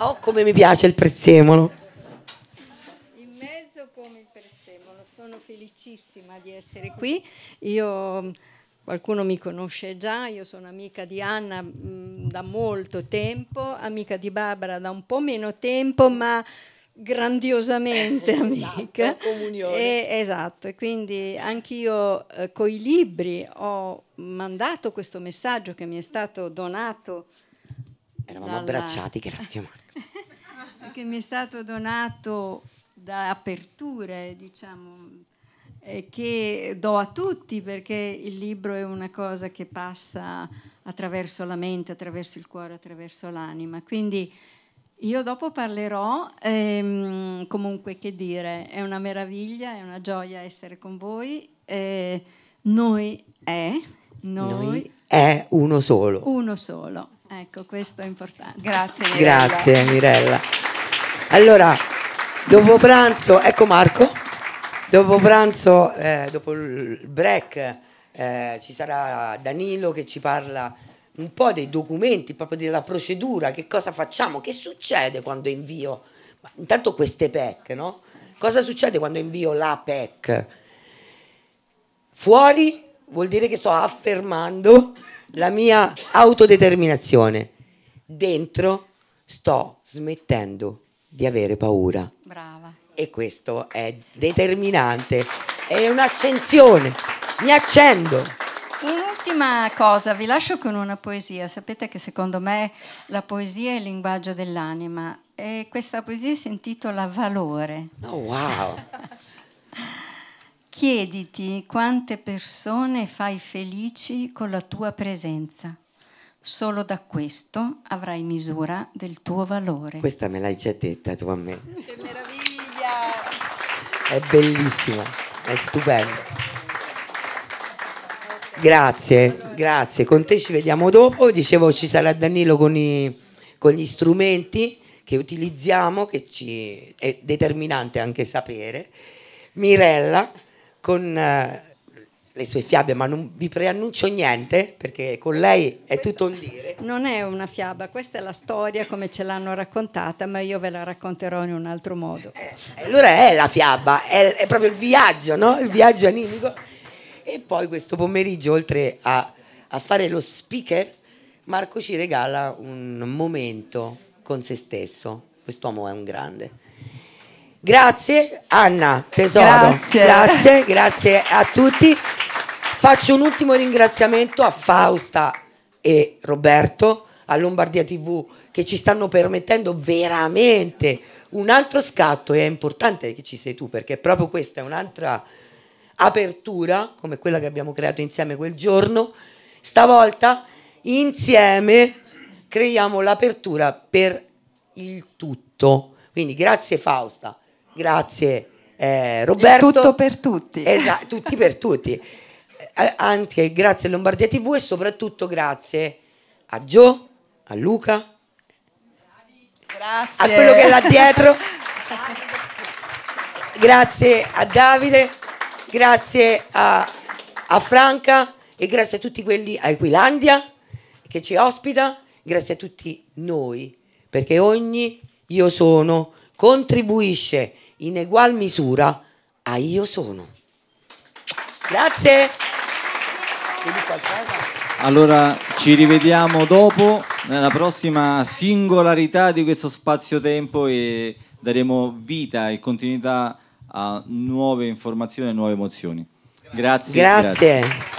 Oh, come mi piace il prezzemolo. In mezzo come il prezzemolo, sono felicissima di essere qui. Io, qualcuno mi conosce già, io sono amica di Anna mh, mm, da molto tempo, amica di Barbara da un po' meno tempo, ma grandiosamente [laughs] esatto, amica. esatto, comunione. E, esatto, e quindi anch'io eh, coi libri ho mandato questo messaggio che mi è stato donato Eravamo dalla... abbracciati, grazie Mario che mi è stato donato da aperture, diciamo, eh, che do a tutti perché il libro è una cosa che passa attraverso la mente, attraverso il cuore, attraverso l'anima. Quindi io dopo parlerò, ehm, comunque che dire, è una meraviglia, è una gioia essere con voi. Eh, noi è, noi, noi, è uno solo. Uno solo, ecco questo è importante. Grazie Mirella. Grazie Mirella. Allora, dopo pranzo, ecco Marco, dopo pranzo, eh, dopo il break, eh, ci sarà Danilo che ci parla un po' dei documenti, proprio della procedura, che cosa facciamo, che succede quando invio, intanto queste PEC, no? Cosa succede quando invio la PEC? Fuori vuol dire che sto affermando la mia autodeterminazione, dentro sto smettendo di avere paura. Brava. E questo è determinante, è un'accensione, mi accendo. Un'ultima cosa, vi lascio con una poesia. Sapete che secondo me la poesia è il linguaggio dell'anima e questa poesia si intitola Valore. Oh wow! Chiediti quante persone fai felici con la tua presenza. Solo da questo avrai misura del tuo valore. Questa me l'hai già detta tu a me. Che meraviglia! È bellissima, è stupenda. Grazie, grazie. Con te ci vediamo dopo. Dicevo ci sarà Danilo con, i, con gli strumenti che utilizziamo, che ci è determinante anche sapere. Mirella con... Eh, le sue fiabe, ma non vi preannuncio niente perché con lei è tutto un dire. Non è una fiaba, questa è la storia come ce l'hanno raccontata, ma io ve la racconterò in un altro modo. Eh, eh, allora è la fiaba, è, è proprio il viaggio, no? il viaggio animico. E poi questo pomeriggio, oltre a, a fare lo speaker, Marco ci regala un momento con se stesso. Quest'uomo è un grande. Grazie Anna Tesoro. Grazie, grazie, grazie a tutti. Faccio un ultimo ringraziamento a Fausta e Roberto, a Lombardia TV, che ci stanno permettendo veramente un altro scatto e è importante che ci sei tu perché proprio questa è un'altra apertura come quella che abbiamo creato insieme quel giorno. Stavolta insieme creiamo l'apertura per il tutto. Quindi grazie Fausta, grazie eh, Roberto. Il tutto per tutti. Esatto, tutti per tutti anche grazie a Lombardia TV e soprattutto grazie a Gio, a Luca, grazie. a quello che è là dietro, [laughs] grazie a Davide, grazie a, a Franca e grazie a tutti quelli a Equilandia che ci ospita, grazie a tutti noi, perché ogni io sono contribuisce in egual misura a io sono. Grazie. Allora ci rivediamo dopo nella prossima singolarità di questo spazio-tempo e daremo vita e continuità a nuove informazioni e nuove emozioni. Grazie. grazie. grazie.